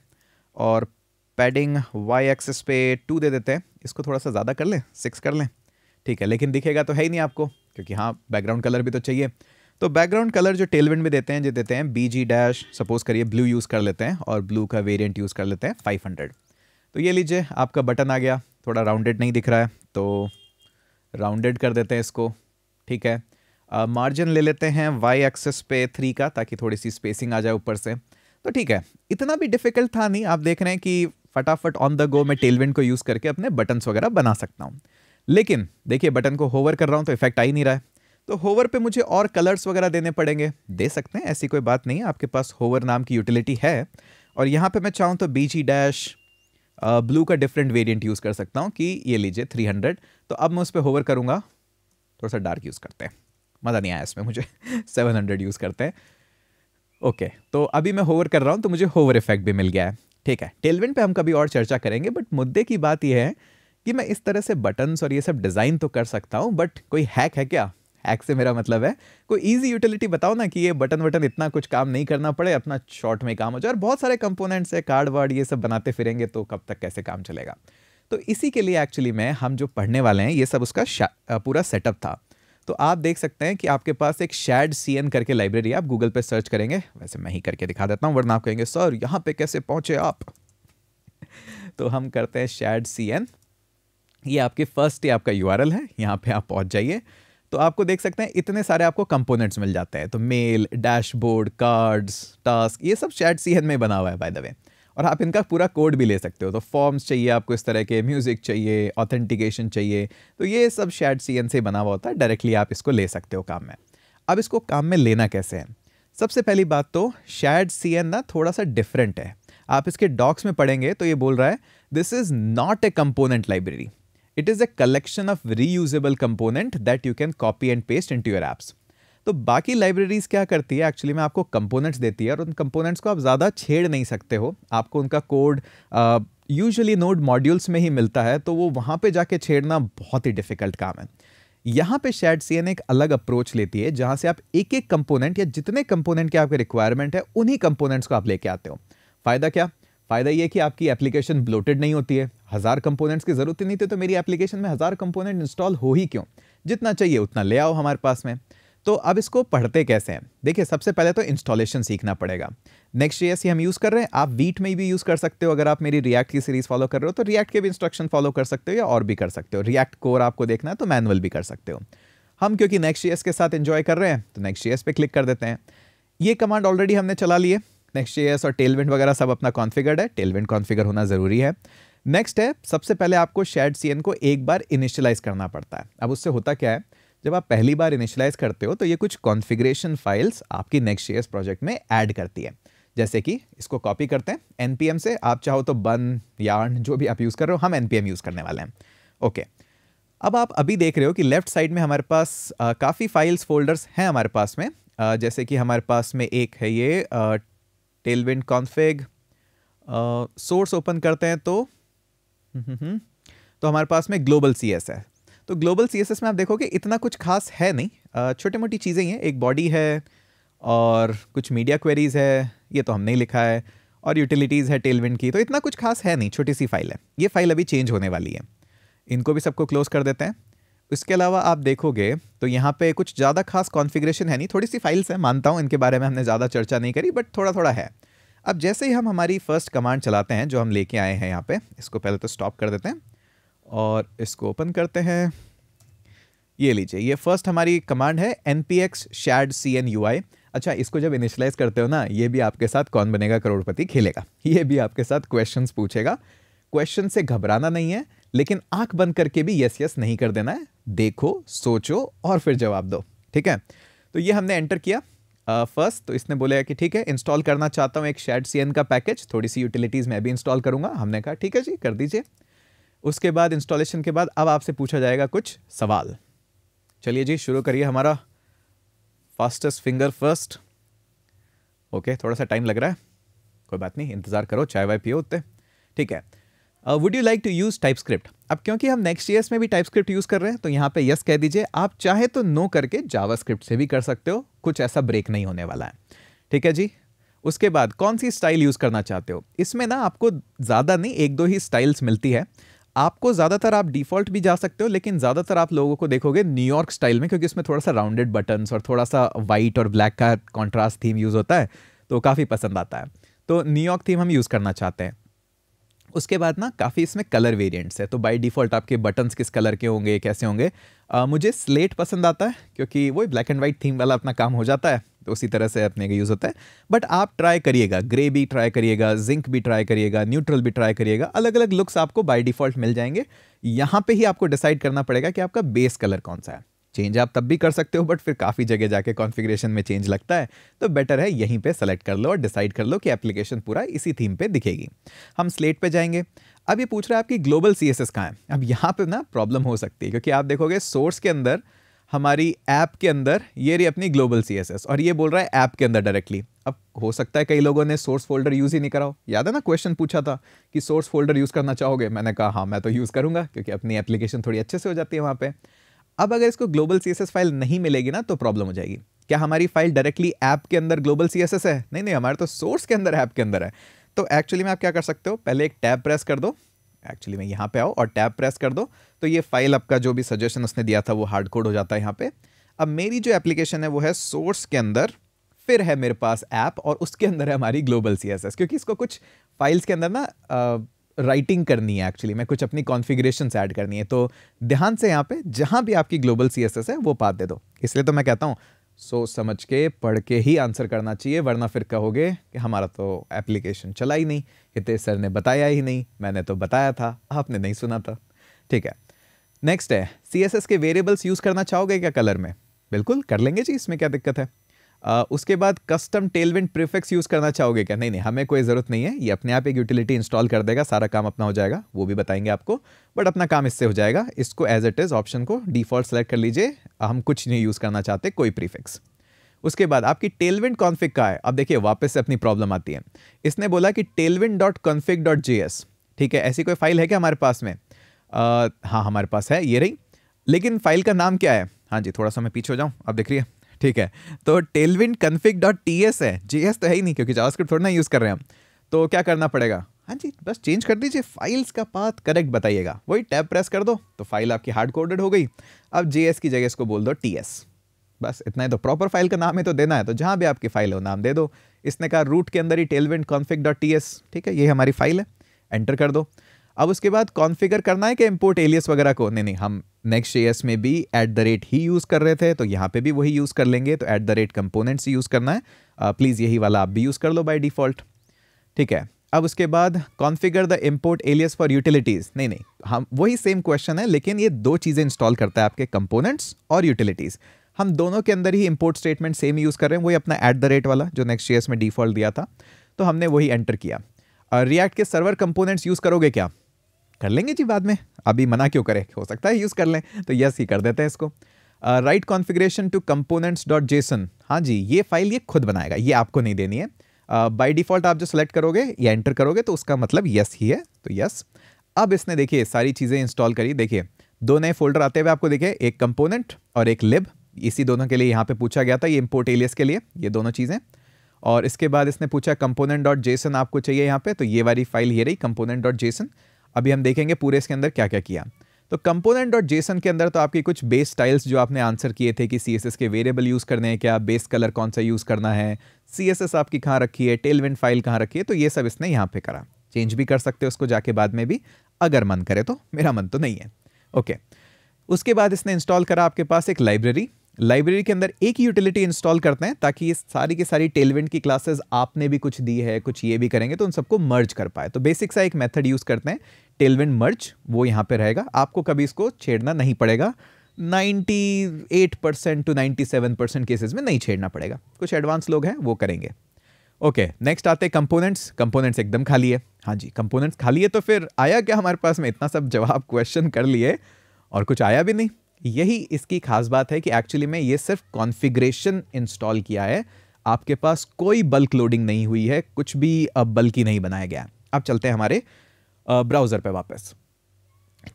A: और पैडिंग वाई एक्सेस पे टू दे देते हैं इसको थोड़ा सा ज़्यादा कर लें सिक्स कर लें ठीक है लेकिन दिखेगा तो है ही नहीं आपको क्योंकि हाँ बैकग्राउंड कलर भी तो चाहिए तो बैकग्राउंड कलर जो टेलविन में देते हैं जो देते हैं बी जी डैश सपोज करिए ब्लू यूज़ कर लेते हैं और ब्लू का वेरियंट यूज़ कर लेते हैं हंड्रेड तो ये लीजिए आपका बटन आ गया थोड़ा राउंडेड नहीं दिख रहा है तो राउंडेड कर देते हैं इसको ठीक है मार्जिन ले लेते हैं वाई एक्सेस पे थ्री का ताकि थोड़ी सी स्पेसिंग आ जाए ऊपर से तो ठीक है इतना भी डिफ़िकल्ट था नहीं आप देख रहे हैं कि फटाफट ऑन द गो मैं टेलविंड को यूज़ करके अपने बटन वगैरह बना सकता हूँ लेकिन देखिए बटन को होवर कर रहा हूँ तो इफेक्ट आ ही नहीं रहा है तो होवर पे मुझे और कलर्स वगैरह देने पड़ेंगे दे सकते हैं ऐसी कोई बात नहीं है आपके पास होवर नाम की यूटिलिटी है और यहाँ पे मैं चाहूँ तो बी जी डैश ब्लू का डिफरेंट वेरिएंट यूज़ कर सकता हूँ कि ये लीजिए 300 तो अब मैं उस पर होवर करूँगा थोड़ा सा डार्क यूज़ करते हैं मज़ा नहीं आया इसमें मुझे सेवन यूज़ करते हैं ओके तो अभी मैं होवर कर रहा हूँ तो मुझे होवर इफेक्ट भी मिल गया है ठीक है टेलविंड पे हम कभी और चर्चा करेंगे बट मुद्दे की बात यह है कि मैं इस तरह से बटन्स और ये सब डिज़ाइन तो कर सकता हूँ बट कोई हैक है क्या हैक से मेरा मतलब है कोई इजी यूटिलिटी बताओ ना कि ये बटन वटन इतना कुछ काम नहीं करना पड़े अपना शॉर्ट में काम हो जाए और बहुत सारे कंपोनेंट्स है कार्ड वार्ड ये सब बनाते फिरेंगे तो कब तक कैसे काम चलेगा तो इसी के लिए एक्चुअली मैं हम जो पढ़ने वाले हैं ये सब उसका पूरा सेटअप था तो आप देख सकते हैं कि आपके पास एक शेड सी करके लाइब्रेरी आप गूगल पे सर्च करेंगे वैसे मैं ही करके दिखा देता हूँ वरना आप कहेंगे सर यहाँ पे कैसे पहुँचे आप तो हम करते हैं शेड सी ये आपकी फर्स्ट ही आपका यू है यहाँ पर आप पहुँच जाइए तो आपको देख सकते हैं इतने सारे आपको कंपोनेंट्स मिल जाते हैं तो मेल डैशबोर्ड कार्ड्स टास्क ये सब चैट सी में बना हुआ है बाय द वे और आप इनका पूरा कोड भी ले सकते हो तो फॉर्म्स चाहिए आपको इस तरह के म्यूज़िक चाहिए ऑथेंटिकेशन चाहिए तो ये सब शेड सी से बना हुआ होता है डायरेक्टली आप इसको ले सकते हो काम में अब इसको काम में लेना कैसे है सबसे पहली बात तो शेड सी ना थोड़ा सा डिफरेंट है आप इसके डॉक्स में पढ़ेंगे तो ये बोल रहा है this is not a component library is is collection of of reusable component that you can copy and paste into your apps तो बाकी लाइब्रेरीज़ क्या करती है एक्चुअली में आपको कंपोनेंट्स देती है और उन कंपोनेंट्स को आप ज़्यादा छेड़ नहीं सकते हो आपको उनका कोड यूजुअली नोड मॉड्यूल्स में ही मिलता है तो वो वहाँ पे जाके छेड़ना बहुत ही डिफ़िकल्ट काम है यहाँ पे शेड सी एक अलग अप्रोच लेती है जहाँ से आप एक एक कंपोनेंट या जितने कंपोनेंट के आपके रिक्वायरमेंट है उन्हीं कंपोनेंट्स को आप लेके आते हो फ़ायदा क्या फ़ायदा ये कि आपकी एप्लीकेशन ब्लोटेड नहीं होती है हज़ार कंपोनेंट्स की ज़रूरत ही नहीं थी तो मेरी एप्लीकेशन में हज़ार कंपोनेंट इंस्टॉल हो ही क्यों जितना चाहिए उतना ले आओ हमारे पास में तो अब इसको पढ़ते कैसे हैं देखिए सबसे पहले तो इंस्टॉलेशन सीखना पड़ेगा नेक्स्ट जे हम यूज़ कर रहे हैं आप वीट में भी यूज़ कर सकते हो अगर आप मेरी रिएक्ट की सीरीज़ फॉलो कर रहे हो तो रिएक्ट के भी इंस्ट्रक्शन फॉलो कर सकते हो या और भी कर सकते हो रिएक्ट कोर आपको देखना है तो मैनुअल भी कर सकते हो हम क्योंकि नेक्स्ट जे के साथ इन्जॉय कर रहे हैं तो नेक्स्ट जे पे क्लिक कर देते हैं ये कमांड ऑलरेडी हमने चला लिए नेक्स्ट जे और टेलविंड वगैरह सब अपना कॉन्फिगर्ड है टेलविंड कॉन्फिगर होना ज़रूरी है नेक्स्ट है सबसे पहले आपको शेड सी को एक बार इनिशियलाइज करना पड़ता है अब उससे होता क्या है जब आप पहली बार इनिशलाइज करते हो तो ये कुछ कॉन्फ़िगरेशन फाइल्स आपकी नेक्स्ट ईयर प्रोजेक्ट में ऐड करती है जैसे कि इसको कॉपी करते हैं एनपीएम से आप चाहो तो बन यार्न जो भी आप यूज़ कर रहे हो हम एनपीएम यूज़ करने वाले हैं ओके अब आप अभी देख रहे हो कि लेफ्ट साइड में हमारे पास काफ़ी फाइल्स फोल्डर्स हैं हमारे पास में आ, जैसे कि हमारे पास में एक है ये टेलविंड कॉन्फिग सोर्स ओपन करते हैं तो हम्म, हम्म, हम्म, तो हमारे पास में ग्लोबल सी है तो ग्लोबल सी में आप देखोगे इतना कुछ खास है नहीं छोटी मोटी चीज़ें ही हैं एक बॉडी है और कुछ मीडिया क्वेरीज़ है ये तो हमने ही लिखा है और यूटिलिटीज़ है टेलविंड की तो इतना कुछ खास है नहीं छोटी सी फाइल है ये फाइल अभी चेंज होने वाली है इनको भी सबको क्लोज कर देते हैं उसके अलावा आप देखोगे तो यहाँ पे कुछ ज़्यादा खास कॉन्फ़िगरेशन है नहीं थोड़ी सी फाइल्स हैं मानता हूँ इनके बारे में हमने ज़्यादा चर्चा नहीं करी बट थोड़ा थोड़ा है अब जैसे ही हम हमारी फर्स्ट कमांड चलाते हैं जो हम लेके आए हैं यहाँ पे इसको पहले तो स्टॉप कर देते हैं और इसको ओपन करते हैं ये लीजिए ये फर्स्ट हमारी कमांड है N P X shad C N U I अच्छा इसको जब इनिशलाइज करते हो ना ये भी आपके साथ कौन बनेगा करोड़पति खेलेगा ये भी आपके साथ क्वेश्चंस पूछेगा क्वेश्चन से घबराना नहीं है लेकिन आंख बंद करके भी यस यस नहीं कर देना है देखो सोचो और फिर जवाब दो ठीक है तो ये हमने एंटर किया फर्स्ट uh, तो इसने बोला कि ठीक है इंस्टॉल करना चाहता हूँ एक शेड सी का पैकेज थोड़ी सी यूटिलिटीज़ मैं भी इंस्टॉल करूँगा हमने कहा ठीक है जी कर दीजिए उसके बाद इंस्टॉलेशन के बाद अब आपसे पूछा जाएगा कुछ सवाल चलिए जी शुरू करिए हमारा फास्टेस्ट फिंगर फर्स्ट ओके थोड़ा सा टाइम लग रहा है कोई बात नहीं इंतज़ार करो चाय वाय पियो उतने ठीक है would you like to use typescript अब क्योंकि हम नेक्स्ट ईयर्स में भी टाइप स्क्रिप्ट यूज़ कर रहे हैं तो यहाँ पे यस कह दीजिए आप चाहे तो नो करके जावा स्क्रिप्ट से भी कर सकते हो कुछ ऐसा ब्रेक नहीं होने वाला है ठीक है जी उसके बाद कौन सी स्टाइल यूज़ करना चाहते हो इसमें ना आपको ज़्यादा नहीं एक दो ही स्टाइल्स मिलती है आपको ज़्यादातर आप डिफ़ॉल्ट भी जा सकते हो लेकिन ज़्यादातर आप लोगों को देखोगे न्यूयॉर्क स्टाइल में क्योंकि उसमें थोड़ा सा राउंडेड बटन्स और थोड़ा सा वाइट और ब्लैक का कॉन्ट्रास्ट थीम यूज़ होता है तो काफ़ी पसंद आता है तो न्यूयॉर्क थीम हम यूज़ करना चाहते हैं उसके बाद ना काफ़ी इसमें कलर वेरिएंट्स है तो बाय डिफ़ॉल्ट आपके बटन्स किस कलर के होंगे कैसे होंगे आ, मुझे स्लेट पसंद आता है क्योंकि वो ब्लैक एंड वाइट थीम वाला अपना काम हो जाता है तो उसी तरह से अपने का यूज़ होता है बट आप ट्राई करिएगा ग्रे भी ट्राई करिएगा जिंक भी ट्राई करिएगा न्यूट्रल भी ट्राई करिएगा अलग अलग लुक्स आपको बाई डिफ़ॉल्ट मिल जाएंगे यहाँ पर ही आपको डिसाइड करना पड़ेगा कि आपका बेस कलर कौन सा है चेंज आप तब भी कर सकते हो बट फिर काफ़ी जगह जाके कॉन्फ़िगरेशन में चेंज लगता है तो बेटर है यहीं पे सेलेक्ट कर लो और डिसाइड कर लो कि एप्लीकेशन पूरा इसी थीम पे दिखेगी हम स्लेट पे जाएंगे अब ये पूछ रहा है आपकी ग्लोबल सी एस कहाँ है अब यहाँ पे ना प्रॉब्लम हो सकती है क्योंकि आप देखोगे सोर्स के अंदर हमारी ऐप के अंदर ये रही अपनी ग्लोबल सी और ये बोल रहा है ऐप के अंदर डायरेक्टली अब हो सकता है कई लोगों ने सोर्स फोल्डर यूज़ ही नहीं कराओ याद है ना क्वेश्चन पूछा था कि सोर्स फोल्डर यूज़ करना चाहोगे मैंने कहा हाँ मैं तो यूज़ करूँगा क्योंकि अपनी एप्लीकेशन थोड़ी अच्छे से हो जाती है वहाँ पर अब अगर इसको ग्लोबल सी फाइल नहीं मिलेगी ना तो प्रॉब्लम हो जाएगी क्या हमारी फाइल डायरेक्टली ऐप के अंदर ग्लोबल सी है नहीं नहीं हमारे तो सोर्स के अंदर ऐप के अंदर है तो एक्चुअली में आप क्या कर सकते हो पहले एक टैब प्रेस कर दो एक्चुअली मैं यहाँ पे आओ और टैब प्रेस कर दो तो ये फाइल आपका जो भी सजेशन उसने दिया था वो हार्ड कोड हो जाता है यहाँ पे अब मेरी जो एप्लीकेशन है वो है सोर्स के अंदर फिर है मेरे पास ऐप और उसके अंदर है हमारी ग्लोबल सी क्योंकि इसको कुछ फाइल्स के अंदर ना राइटिंग करनी है एक्चुअली मैं कुछ अपनी कॉन्फ़िगरेशन ऐड करनी है तो ध्यान से यहाँ पे जहाँ भी आपकी ग्लोबल सी है वो पात दे दो इसलिए तो मैं कहता हूँ सोच समझ के पढ़ के ही आंसर करना चाहिए वरना फिर कहोगे कि हमारा तो एप्लीकेशन चला ही नहीं हितेश सर ने बताया ही नहीं मैंने तो बताया था आपने नहीं सुना था ठीक है नेक्स्ट है सी के वेरिएबल्स यूज़ करना चाहोगे क्या कलर में बिल्कुल कर लेंगे जी इसमें क्या दिक्कत है उसके बाद कस्टम टेलविंड प्रिफिक्स यूज़ करना चाहोगे क्या नहीं नहीं हमें कोई ज़रूरत नहीं है ये अपने आप एक यूटिलिटी इंस्टॉल कर देगा सारा काम अपना हो जाएगा वो भी बताएंगे आपको बट अपना काम इससे हो जाएगा इसको एज इट इज़ ऑप्शन को डिफ़ॉल्ट सेलेक्ट कर लीजिए हम कुछ नहीं यूज़ करना चाहते कोई प्रीफिक्स उसके बाद आपकी टेलविंड कॉन्फिक का है अब देखिए वापस से अपनी प्रॉब्लम आती है इसने बोला कि Tailwind dot config dot J S ठीक है ऐसी कोई फाइल है क्या हमारे पास में आ, हाँ हमारे पास है ये रही लेकिन फाइल का नाम क्या है हाँ जी थोड़ा सा मैं पीछे हो जाऊँ आप देख रही है ठीक है तो Tailwind config dot T S है जी एस तो है ही नहीं क्योंकि जावास्क्रिप्ट थोड़ा ना यूज़ कर रहे हैं हम तो क्या करना पड़ेगा हाँ जी बस चेंज कर दीजिए फाइल्स का पाथ करेक्ट बताइएगा वही टैब प्रेस कर दो तो फाइल आपकी हार्ड कोडेड हो गई अब जे की जगह इसको बोल दो टी बस इतना ही तो प्रॉपर फाइल का नाम ही तो देना है तो जहाँ भी आपकी फाइल हो नाम दे दो इसने कहा रूट के अंदर ही Tailwind config dot T S ठीक है ये हमारी फाइल है एंटर कर दो अब उसके बाद कॉन्फ़िगर करना है कि इम्पोर्ट एलियस वगैरह को नहीं नहीं हम नेक्स्ट जे एस में भी एट द रेट ही यूज़ कर रहे थे तो यहाँ पे भी वही यूज़ कर लेंगे तो at the rate components use करना है प्लीज़ यही वाला आप भी यूज़ कर लो बाई डिफ़ॉल्ट ठीक है अब उसके बाद configure the import alias for utilities नहीं नहीं हम वही सेम क्वेश्चन है लेकिन ये दो चीज़ें इंस्टॉल करता है आपके कंपोनेंट्स और यूटिलिटीज़ हम दोनों के अंदर ही इम्पोर्ट स्टेटमेंट सेम यूज़ कर रहे हैं वही अपना एट द रेट वाला जो नेक्स्ट जे में डिफ़ॉल्ट दिया था तो हमने वही एंटर किया रिएक्ट के सर्वर कंपोनेंट्स यूज़ करोगे क्या कर लेंगे जी बाद में अभी मना क्यों करें हो सकता है यूज़ कर लें तो यस ही कर देते हैं इसको write configuration to components dot JSON हाँ जी ये फाइल ये खुद बनाएगा ये आपको नहीं देनी है बाय uh, डिफ़ॉल्ट आप जो सेलेक्ट करोगे या एंटर करोगे तो उसका मतलब यस ही है तो यस अब इसने देखिए सारी चीज़ें इंस्टॉल करी देखिए दो नए फोल्डर आते हुए आपको देखिए एक कंपोनेंट और एक लिब इसी दोनों के लिए यहाँ पे पूछा गया था ये इम्पोर्ट एलियस के लिए ये दोनों चीज़ें और इसके बाद इसने पूछा कंपोनेंट डॉट जेसन आपको चाहिए यहाँ पे तो ये वाली फाइल ये रही कंपोनेंट डॉट जेसन अभी हम देखेंगे पूरे इसके अंदर क्या क्या किया तो कंपोनेंट डॉट जेसन के अंदर तो आपके कुछ बेस स्टाइल्स जो आपने आंसर किए थे कि सी के वेरिएबल यूज़ करने हैं क्या बेस कलर कौन सा यूज़ करना है सी आपकी कहाँ रखी है टेलविंड फाइल कहाँ रखी है तो ये सब इसने यहाँ पे करा चेंज भी कर सकते हो उसको जाके बाद में भी अगर मन करे तो मेरा मन तो नहीं है ओके उसके बाद इसने इंस्टॉल करा आपके पास एक लाइब्रेरी लाइब्रेरी के अंदर एक ही यूटिलिटी इंस्टॉल करते हैं ताकि ये सारी की सारी टेलवेंट की क्लासेस आपने भी कुछ दी है कुछ ये भी करेंगे तो उन सबको मर्ज कर पाए तो बेसिक सा एक मेथड यूज़ करते हैं टेलवेंट मर्ज वो यहाँ पे रहेगा आपको कभी इसको छेड़ना नहीं पड़ेगा 98 परसेंट टू 97 परसेंट केसेज में नहीं छेड़ना पड़ेगा कुछ एडवांस लोग हैं वो करेंगे ओके नेक्स्ट आते हैं कंपोनेंट्स कंपोनेंट्स एकदम खाली है हाँ जी कंपोनेंट्स खाली है तो फिर आया क्या हमारे पास में इतना सब जवाब क्वेश्चन कर लिए और कुछ आया भी नहीं यही इसकी खास बात है कि एक्चुअली में ये सिर्फ कॉन्फ़िगरेशन इंस्टॉल किया है आपके पास कोई बल्क लोडिंग नहीं हुई है कुछ भी बल्कि नहीं बनाया गया अब चलते हैं हमारे ब्राउज़र पे वापस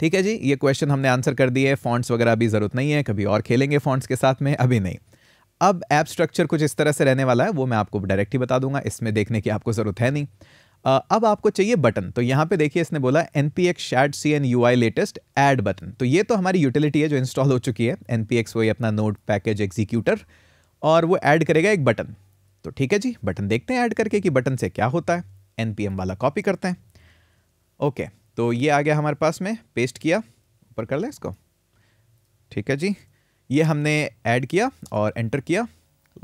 A: ठीक है जी ये क्वेश्चन हमने आंसर कर दिए फॉन्ट्स वगैरह अभी ज़रूरत नहीं है कभी और खेलेंगे फॉन्ट्स के साथ में अभी नहीं अब ऐप स्ट्रक्चर कुछ इस तरह से रहने वाला है वो मैं आपको डायरेक्ट ही बता दूंगा इसमें देखने की आपको ज़रूरत है नहीं अब आपको चाहिए बटन तो यहाँ पे देखिए इसने बोला N P X shad C N U I latest add button तो ये तो हमारी यूटिलिटी है जो इंस्टॉल हो चुकी है एन पी एक्स वही अपना नोट पैकेज एग्जीक्यूटर और वो ऐड करेगा एक बटन तो ठीक है जी बटन देखते हैं ऐड करके कि बटन से क्या होता है एन पी एम वाला कॉपी करते हैं ओके तो ये आ गया हमारे पास में पेस्ट किया ऊपर कर लें इसको ठीक है जी ये हमने ऐड किया और एंटर किया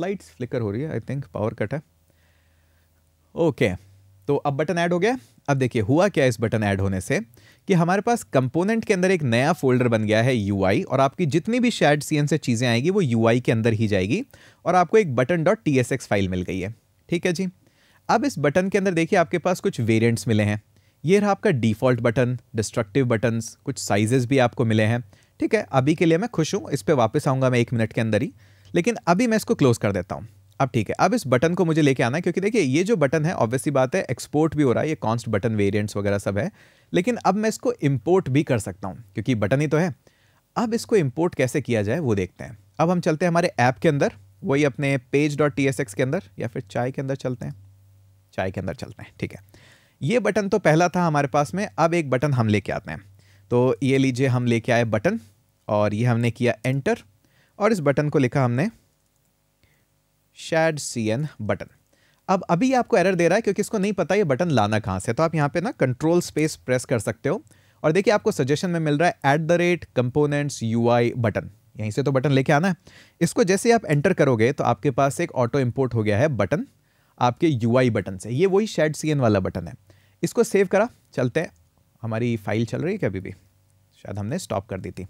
A: लाइट्स फ्लिकर हो रही है I think power cut okay ओके okay, तो अब बटन ऐड हो गया अब देखिए हुआ क्या इस बटन ऐड होने से कि हमारे पास कंपोनेंट के अंदर एक नया फोल्डर बन गया है यू और आपकी जितनी भी शेड सी से चीज़ें आएगी वो यू के अंदर ही जाएगी और आपको एक बटन डॉट टी फाइल मिल गई है ठीक है जी अब इस बटन के अंदर देखिए आपके पास कुछ वेरियंट्स मिले हैं ये रहा आपका डिफ़ॉल्ट बटन डिस्ट्रक्टिव बटन्स कुछ साइजेस भी आपको मिले हैं ठीक है अभी के लिए मैं खुश हूँ इस पर वापस आऊँगा मैं एक मिनट के अंदर ही लेकिन अभी मैं इसको क्लोज़ कर देता हूँ अब ठीक है अब इस बटन को मुझे लेके आना है क्योंकि देखिए ये जो बटन है ऑब्वियसली बात है एक्सपोर्ट भी हो रहा है ये कॉन्स्ट बटन वेरिएंट्स वगैरह सब है लेकिन अब मैं इसको इम्पोर्ट भी कर सकता हूँ क्योंकि बटन ही तो है अब इसको इम्पोर्ट कैसे किया जाए वो देखते हैं अब हम चलते हैं हमारे ऐप के अंदर वही अपने page dot T S X के अंदर या फिर चाय के अंदर चलते हैं चाय के अंदर चलते हैं ठीक है ये बटन तो पहला था हमारे पास में अब एक बटन हम लेके आते हैं तो ये लीजिए हम लेके आए बटन और ये हमने किया एंटर और इस बटन को लिखा हमने शेड सी एन बटन अब अभी आपको एरर दे रहा है क्योंकि इसको नहीं पता ये बटन लाना कहाँ से तो आप यहाँ पे ना कंट्रोल स्पेस प्रेस कर सकते हो और देखिए आपको सजेशन में मिल रहा है at the rate components U button यहीं से तो बटन लेके आना है इसको जैसे आप एंटर करोगे तो आपके पास एक ऑटो इम्पोर्ट हो गया है बटन आपके यू बटन से ये वही शेड सी वाला बटन है इसको सेव करा चलते हैं हमारी फाइल चल रही है कभी भी शायद हमने स्टॉप कर दी थी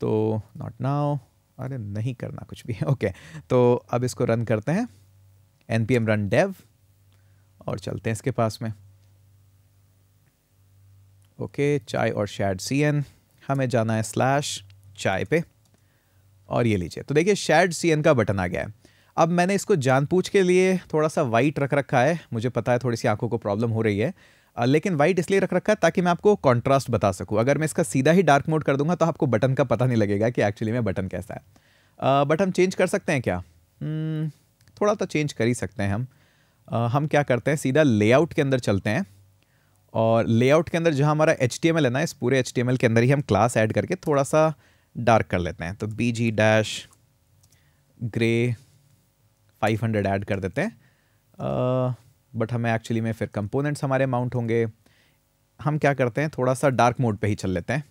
A: तो नॉट नाउ अरे नहीं करना कुछ भी ओके तो अब इसको रन करते हैं N P M run dev और चलते हैं इसके पास में ओके चाय और शैड सी एन हमें जाना है स्लैश चाय पे और ये लीजिए तो देखिए शैड सी एन का बटन आ गया है अब मैंने इसको पूछ के लिए थोड़ा सा वाइट रख रखा है मुझे पता है थोड़ी सी आंखों को प्रॉब्लम हो रही है लेकिन वाइट इसलिए रख रखा है ताकि मैं आपको कॉन्ट्रास्ट बता सकूँ अगर मैं इसका सीधा ही डार्क मोड कर दूंगा तो आपको बटन का पता नहीं लगेगा कि एक्चुअली में बटन कैसा है बट हम चेंज कर सकते हैं क्या हम्म, थोड़ा तो चेंज कर ही सकते हैं हम हम क्या करते हैं सीधा लेआउट के अंदर चलते हैं और लेआउट के अंदर जहाँ हमारा एच है ना इस पूरे एच के अंदर ही हम क्लास ऐड करके थोड़ा सा डार्क कर लेते हैं तो B G dash grey five add कर देते हैं बट हमें एक्चुअली में फिर कंपोनेंट्स हमारे माउंट होंगे हम क्या करते हैं थोड़ा सा डार्क मोड पे ही चल लेते हैं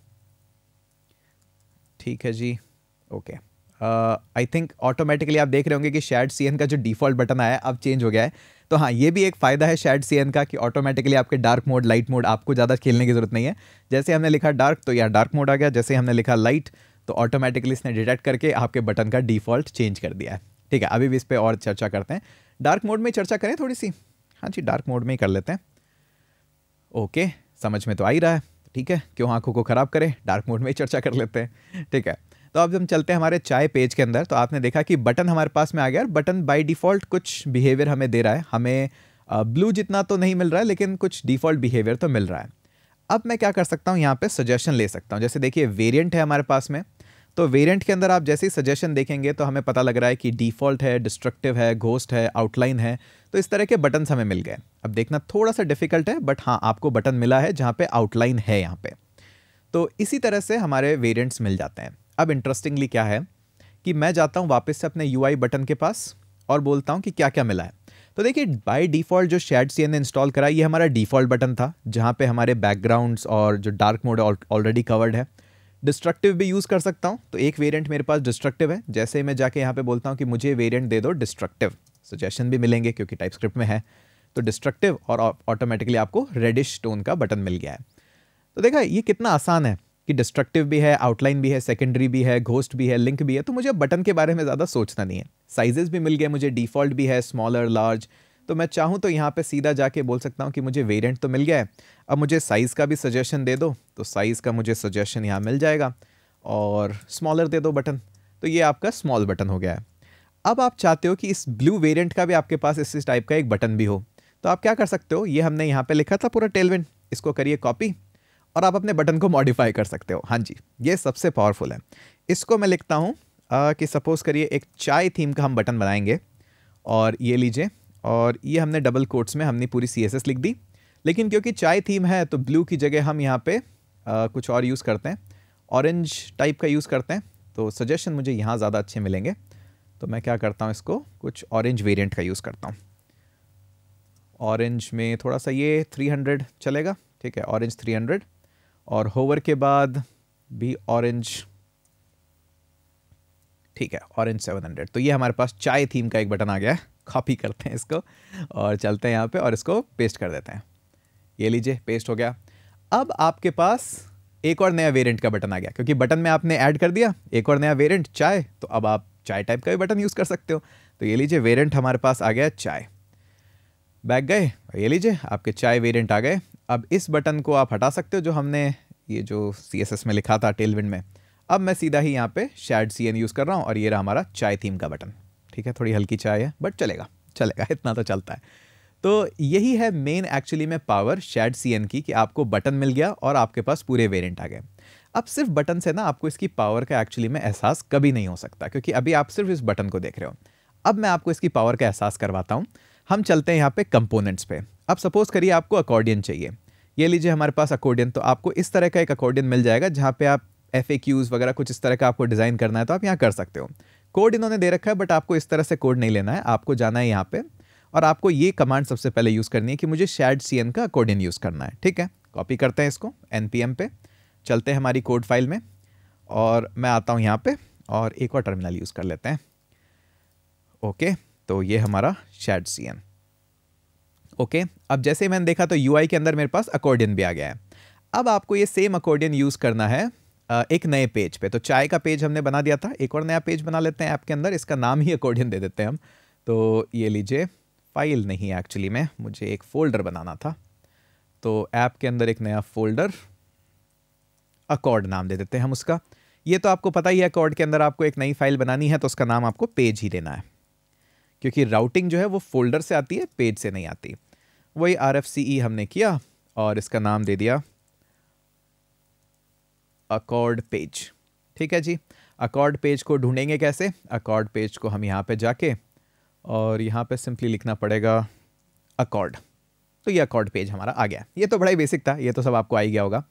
A: ठीक है जी ओके आई थिंक ऑटोमेटिकली आप देख रहे होंगे कि शेड सी का जो डिफ़ॉल्ट बटन आया अब चेंज हो गया है तो हाँ ये भी एक फ़ायदा है शेड सी का कि ऑटोमेटिकली आपके डार्क मोड लाइट मोड आपको ज़्यादा खेलने की ज़रूरत नहीं है जैसे हमने लिखा डार्क तो यहाँ डार्क मोड आ गया जैसे हमने लिखा लाइट तो ऑटोमेटिकली इसने डिटेक्ट करके आपके बटन का डिफ़ॉल्ट चेंज कर दिया है ठीक है अभी भी इस पर और चर्चा करते हैं डार्क मोड में चर्चा करें थोड़ी सी हाँ जी डार्क मोड में ही कर लेते हैं ओके समझ में तो आ ही रहा है ठीक है क्यों आंखों को ख़राब करें डार्क मोड में ही चर्चा कर लेते हैं ठीक है तो अब हम चलते हैं हमारे चाय पेज के अंदर तो आपने देखा कि बटन हमारे पास में आ गया और बटन बाय डिफ़ॉल्ट कुछ बिहेवियर हमें दे रहा है हमें ब्लू जितना तो नहीं मिल रहा है लेकिन कुछ डिफ़ॉल्ट बिहेवियर तो मिल रहा है अब मैं क्या कर सकता हूँ यहाँ पे सजेशन ले सकता हूँ जैसे देखिए वेरिएंट है हमारे पास में तो वेरिएंट के अंदर आप जैसे ही सजेशन देखेंगे तो हमें पता लग रहा है कि डिफ़ॉल्ट है डिस्ट्रक्टिव है घोस्ट है आउटलाइन है तो इस तरह के बटन हमें मिल गए अब देखना थोड़ा सा डिफिकल्ट है बट हाँ आपको बटन मिला है जहाँ पे आउटलाइन है यहाँ पे तो इसी तरह से हमारे वेरियंट्स मिल जाते हैं अब इंटरेस्टिंगली क्या है कि मैं जाता हूँ वापस से अपने यू बटन के पास और बोलता हूँ कि क्या क्या मिला है तो देखिए बाई डिफ़ॉल्ट जो शेड सी ने इंस्टॉल करा ये हमारा डिफ़ॉल्ट बटन था जहाँ पे हमारे बैकग्राउंड्स और जो डार्क मोड ऑलरेडी कवर्ड है डिस्ट्रक्टिव भी यूज़ कर सकता हूँ तो एक वेरिएंट मेरे पास डिस्ट्रक्टिव है जैसे मैं जाके यहाँ पे बोलता हूँ कि मुझे वेरिएंट दे दो डिस्ट्रक्टिव सजेशन भी मिलेंगे क्योंकि टाइप स्क्रिप्ट में है तो डिस्ट्रक्टिव और ऑटोमेटिकली आपको रेडिश टोन का बटन मिल गया है तो देखा ये कितना आसान है कि डिस्ट्रक्टिव भी है आउटलाइन भी है सेकेंडरी भी है घोस्ट भी है लिंक भी है तो मुझे बटन के बारे में ज़्यादा सोचना नहीं है साइजेस भी मिल गए मुझे डिफ़ॉल्ट भी है स्मॉलर लार्ज तो मैं चाहूँ तो यहाँ पे सीधा जाके बोल सकता हूँ कि मुझे वेरिएंट तो मिल गया है अब मुझे साइज़ का भी सजेशन दे दो तो साइज़ का मुझे सजेशन यहाँ मिल जाएगा और स्मॉलर दे दो बटन तो ये आपका स्मॉल बटन हो गया है अब आप चाहते हो कि इस ब्लू वेरिएंट का भी आपके पास इस टाइप का एक बटन भी हो तो आप क्या कर सकते हो ये हमने यहाँ पे लिखा था पूरा टेलविन इसको करिए कॉपी और आप अपने बटन को मॉडिफाई कर सकते हो हाँ जी ये सबसे पावरफुल है इसको मैं लिखता हूँ कि सपोज़ करिए एक चाय थीम का हम बटन बनाएंगे और ये लीजिए और ये हमने डबल कोट्स में हमने पूरी सी लिख दी लेकिन क्योंकि चाय थीम है तो ब्लू की जगह हम यहाँ पे आ, कुछ और यूज़ करते हैं ऑरेंज टाइप का यूज़ करते हैं तो सजेशन मुझे यहाँ ज़्यादा अच्छे मिलेंगे तो मैं क्या करता हूँ इसको कुछ ऑरेंज वेरिएंट का यूज़ करता हूँ ऑरेंज में थोड़ा सा ये 300 चलेगा ठीक है ऑरेंज 300 और होवर के बाद भी ऑरेंज ठीक है ऑरेंज 700 तो ये हमारे पास चाय थीम का एक बटन आ गया है कॉपी करते हैं इसको और चलते हैं यहाँ पे और इसको पेस्ट कर देते हैं ये लीजिए पेस्ट हो गया अब आपके पास एक और नया वेरिएंट का बटन आ गया क्योंकि बटन में आपने ऐड कर दिया एक और नया वेरिएंट चाय तो अब आप चाय टाइप का भी बटन यूज़ कर सकते हो तो ये लीजिए वेरिएंट हमारे पास आ गया चाय बैग गए ये लीजिए आपके चाय वेरिएंट आ गए अब इस बटन को आप हटा सकते हो जो हमने ये जो सी में लिखा था टेलविन में अब मैं सीधा ही यहाँ पे शैड सी यूज़ कर रहा हूँ और ये रहा हमारा चाय थीम का बटन ठीक है थोड़ी हल्की चाय है बट चलेगा चलेगा इतना तो चलता है तो यही है मेन एक्चुअली में पावर शैड सी की कि आपको बटन मिल गया और आपके पास पूरे वेरिएंट आ गए अब सिर्फ बटन से ना आपको इसकी पावर का एक्चुअली में एहसास कभी नहीं हो सकता क्योंकि अभी आप सिर्फ इस बटन को देख रहे हो अब मैं आपको इसकी पावर का एहसास करवाता हूँ हम चलते हैं यहाँ पे कंपोनेंट्स पे अब सपोज करिए आपको अकॉर्डियन चाहिए ये लीजिए हमारे पास अकॉर्डियन तो आपको इस तरह का एक अकॉर्डियन मिल जाएगा जहाँ पे आप एफ वगैरह कुछ इस तरह का आपको डिज़ाइन करना है तो आप यहाँ कर सकते हो कोड इन्होंने दे रखा है बट आपको इस तरह से कोड नहीं लेना है आपको जाना है यहाँ पर और आपको ये कमांड सबसे पहले यूज़ करनी है कि मुझे शेड सी का अकॉर्डियन यूज़ करना है ठीक है कॉपी करते हैं इसको एन पे चलते हैं हमारी कोड फाइल में और मैं आता हूँ यहाँ पे और एक और टर्मिनल यूज़ कर लेते हैं ओके तो ये हमारा शेड सी एन ओके अब जैसे मैंने देखा तो यू के अंदर मेरे पास अकॉर्डियन भी आ गया है अब आपको ये सेम अकॉर्डियन यूज़ करना है एक नए पेज पे तो चाय का पेज हमने बना दिया था एक और नया पेज बना लेते हैं ऐप के अंदर इसका नाम ही अकॉर्डियन दे देते हैं हम तो ये लीजिए फाइल नहीं एक्चुअली में मुझे एक फ़ोल्डर बनाना था तो ऐप के अंदर एक नया फ़ोल्डर अकॉर्ड नाम दे देते हैं हम उसका ये तो आपको पता ही है अकॉर्ड के अंदर आपको एक नई फाइल बनानी है तो उसका नाम आपको पेज ही देना है क्योंकि राउटिंग जो है वो फोल्डर से आती है पेज से नहीं आती वही आर हमने किया और इसका नाम दे दिया अकॉर्ड पेज ठीक है जी अकॉर्ड पेज को ढूंढेंगे कैसे अकॉर्ड पेज को हम यहाँ पे जाके और यहाँ पे सिंपली लिखना पड़ेगा अकॉर्ड तो ये अकॉर्ड पेज हमारा आ गया ये तो बड़ा ही बेसिक था ये तो सब आपको आ ही गया होगा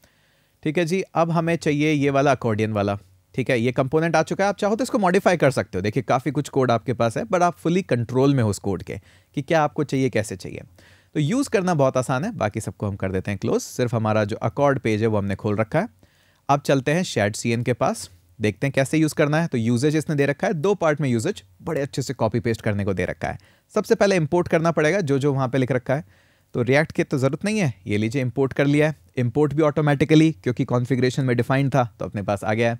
A: ठीक है जी अब हमें चाहिए ये वाला अकॉर्डियन वाला ठीक है ये कंपोनेंट आ चुका है आप चाहो तो इसको मॉडिफाई कर सकते हो देखिए काफ़ी कुछ कोड आपके पास है बट आप फुली कंट्रोल में हो उस कोड के कि क्या आपको चाहिए कैसे चाहिए तो यूज़ करना बहुत आसान है बाकी सबको हम कर देते हैं क्लोज सिर्फ हमारा जो अकॉर्ड पेज है वो हमने खोल रखा है अब चलते हैं शेड सी के पास देखते हैं कैसे यूज़ करना है तो यूजेज इसने दे रखा है दो पार्ट में यूजेज बड़े अच्छे से कॉपी पेस्ट करने को दे रखा है सबसे पहले इम्पोर्ट करना पड़ेगा जो जो वहाँ पर लिख रखा है तो रिएक्ट की तो ज़रूरत नहीं है ये लीजिए इंपोर्ट कर लिया है इंपोर्ट भी ऑटोमेटिकली क्योंकि कॉन्फ़िगरेशन में डिफाइंड था तो अपने पास आ गया है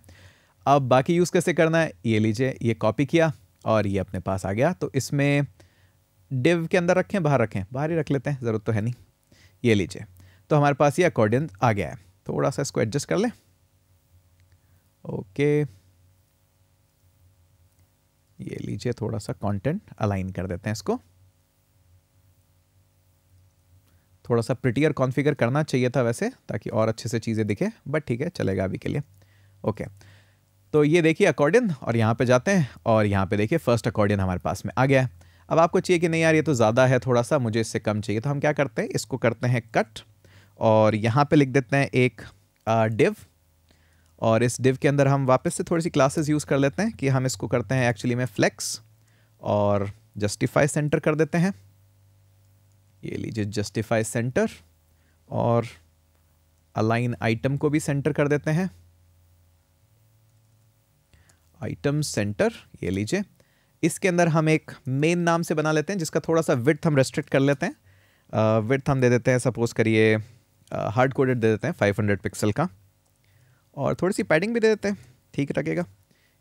A: अब बाकी यूज़ कैसे करना है ये लीजिए ये कॉपी किया और ये अपने पास आ गया तो इसमें डिव के अंदर रखें बाहर रखें बाहर ही रख लेते हैं ज़रूरत तो है नहीं ये लीजिए तो हमारे पास ये अकॉर्डियन आ गया है थोड़ा सा इसको एडजस्ट कर लें ओके ये लीजिए थोड़ा सा कंटेंट अलाइन कर देते हैं इसको थोड़ा सा प्रिटियर कॉन्फ़िगर करना चाहिए था वैसे ताकि और अच्छे से चीज़ें दिखे बट ठीक है चलेगा अभी के लिए ओके तो ये देखिए अकॉर्डियन और यहाँ पे जाते हैं और यहाँ पे देखिए फर्स्ट अकॉर्डियन हमारे पास में आ गया है अब आपको चाहिए कि नहीं यार ये तो ज़्यादा है थोड़ा सा मुझे इससे कम चाहिए तो हम क्या करते हैं इसको करते हैं कट और यहाँ पर लिख देते हैं एक डिव और इस डिव के अंदर हम वापस से थोड़ी सी क्लासेस यूज़ कर लेते हैं कि हम इसको करते हैं एक्चुअली में फ्लैक्स और जस्टिफाई सेंटर कर देते हैं ये लीजिए जस्टिफाई सेंटर और अलाइन आइटम को भी सेंटर कर देते हैं आइटम सेंटर ये लीजिए इसके अंदर हम एक मेन नाम से बना लेते हैं जिसका थोड़ा सा विथ हम रेस्ट्रिक्ट कर लेते हैं विथ हम दे देते हैं सपोज करिए हार्ड कोडेड दे देते हैं 500 पिक्सल का और थोड़ी सी पैडिंग भी दे देते हैं ठीक रखेगा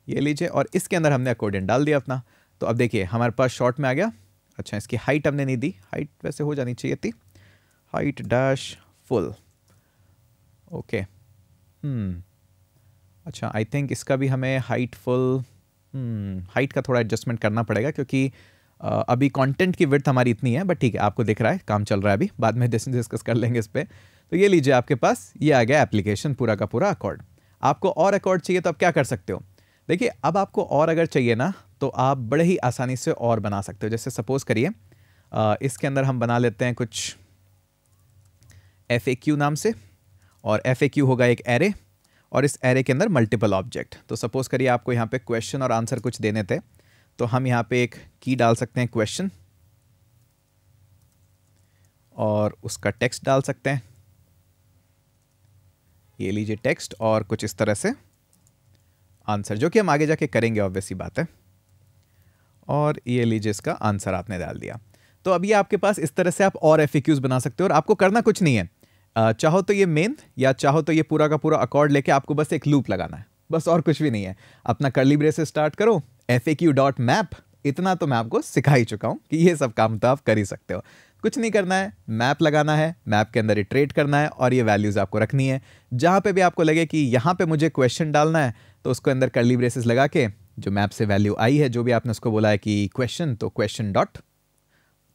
A: ये लीजिए और इसके अंदर हमने अकोर्डियन डाल दिया अपना तो अब देखिए हमारे पास शॉर्ट में आ गया अच्छा इसकी हाइट हमने नहीं दी हाइट वैसे हो जानी चाहिए थी हाइट डैश फुल ओके अच्छा आई थिंक इसका भी हमें हाइट फुल हाइट का थोड़ा एडजस्टमेंट करना पड़ेगा क्योंकि Uh, अभी कंटेंट की विर्थ हमारी इतनी है बट ठीक है आपको दिख रहा है काम चल रहा है अभी बाद में डिस्कस कर लेंगे इस पर तो ये लीजिए आपके पास ये आ गया एप्लीकेशन पूरा का पूरा अकॉर्ड आपको और अकॉर्ड चाहिए तो आप क्या कर सकते हो देखिए अब आपको और अगर चाहिए ना तो आप बड़े ही आसानी से और बना सकते हो जैसे सपोज़ करिए इसके अंदर हम बना लेते हैं कुछ एफ नाम से और एफ होगा एक एरे और इस एरे के अंदर मल्टीपल ऑब्जेक्ट तो सपोज़ करिए आपको यहाँ पे क्वेश्चन और आंसर कुछ देने थे तो हम यहाँ पे एक की डाल सकते हैं क्वेश्चन और उसका टेक्स्ट डाल सकते हैं ये लीजिए टेक्स्ट और कुछ इस तरह से आंसर जो कि हम आगे जाके करेंगे ऑब्वियसली बात है और ये लीजिए इसका आंसर आपने डाल दिया तो अभी आपके पास इस तरह से आप और एफ बना सकते हो और आपको करना कुछ नहीं है चाहो तो ये मेन या चाहो तो ये पूरा का पूरा अकॉर्ड लेके आपको बस एक लूप लगाना है बस और कुछ भी नहीं है अपना करली ब्रेस से स्टार्ट करो F A Q dot map इतना तो मैं आपको सिखा ही चुका हूँ कि ये सब काम तो आप कर ही सकते हो कुछ नहीं करना है मैप लगाना है मैप के अंदर इट्रेट करना है और ये वैल्यूज़ आपको रखनी है जहाँ पे भी आपको लगे कि यहाँ पे मुझे क्वेश्चन डालना है तो उसको अंदर करली ब्रेसेस लगा के जो मैप से वैल्यू आई है जो भी आपने उसको बोला है कि क्वेश्चन तो क्वेश्चन डॉट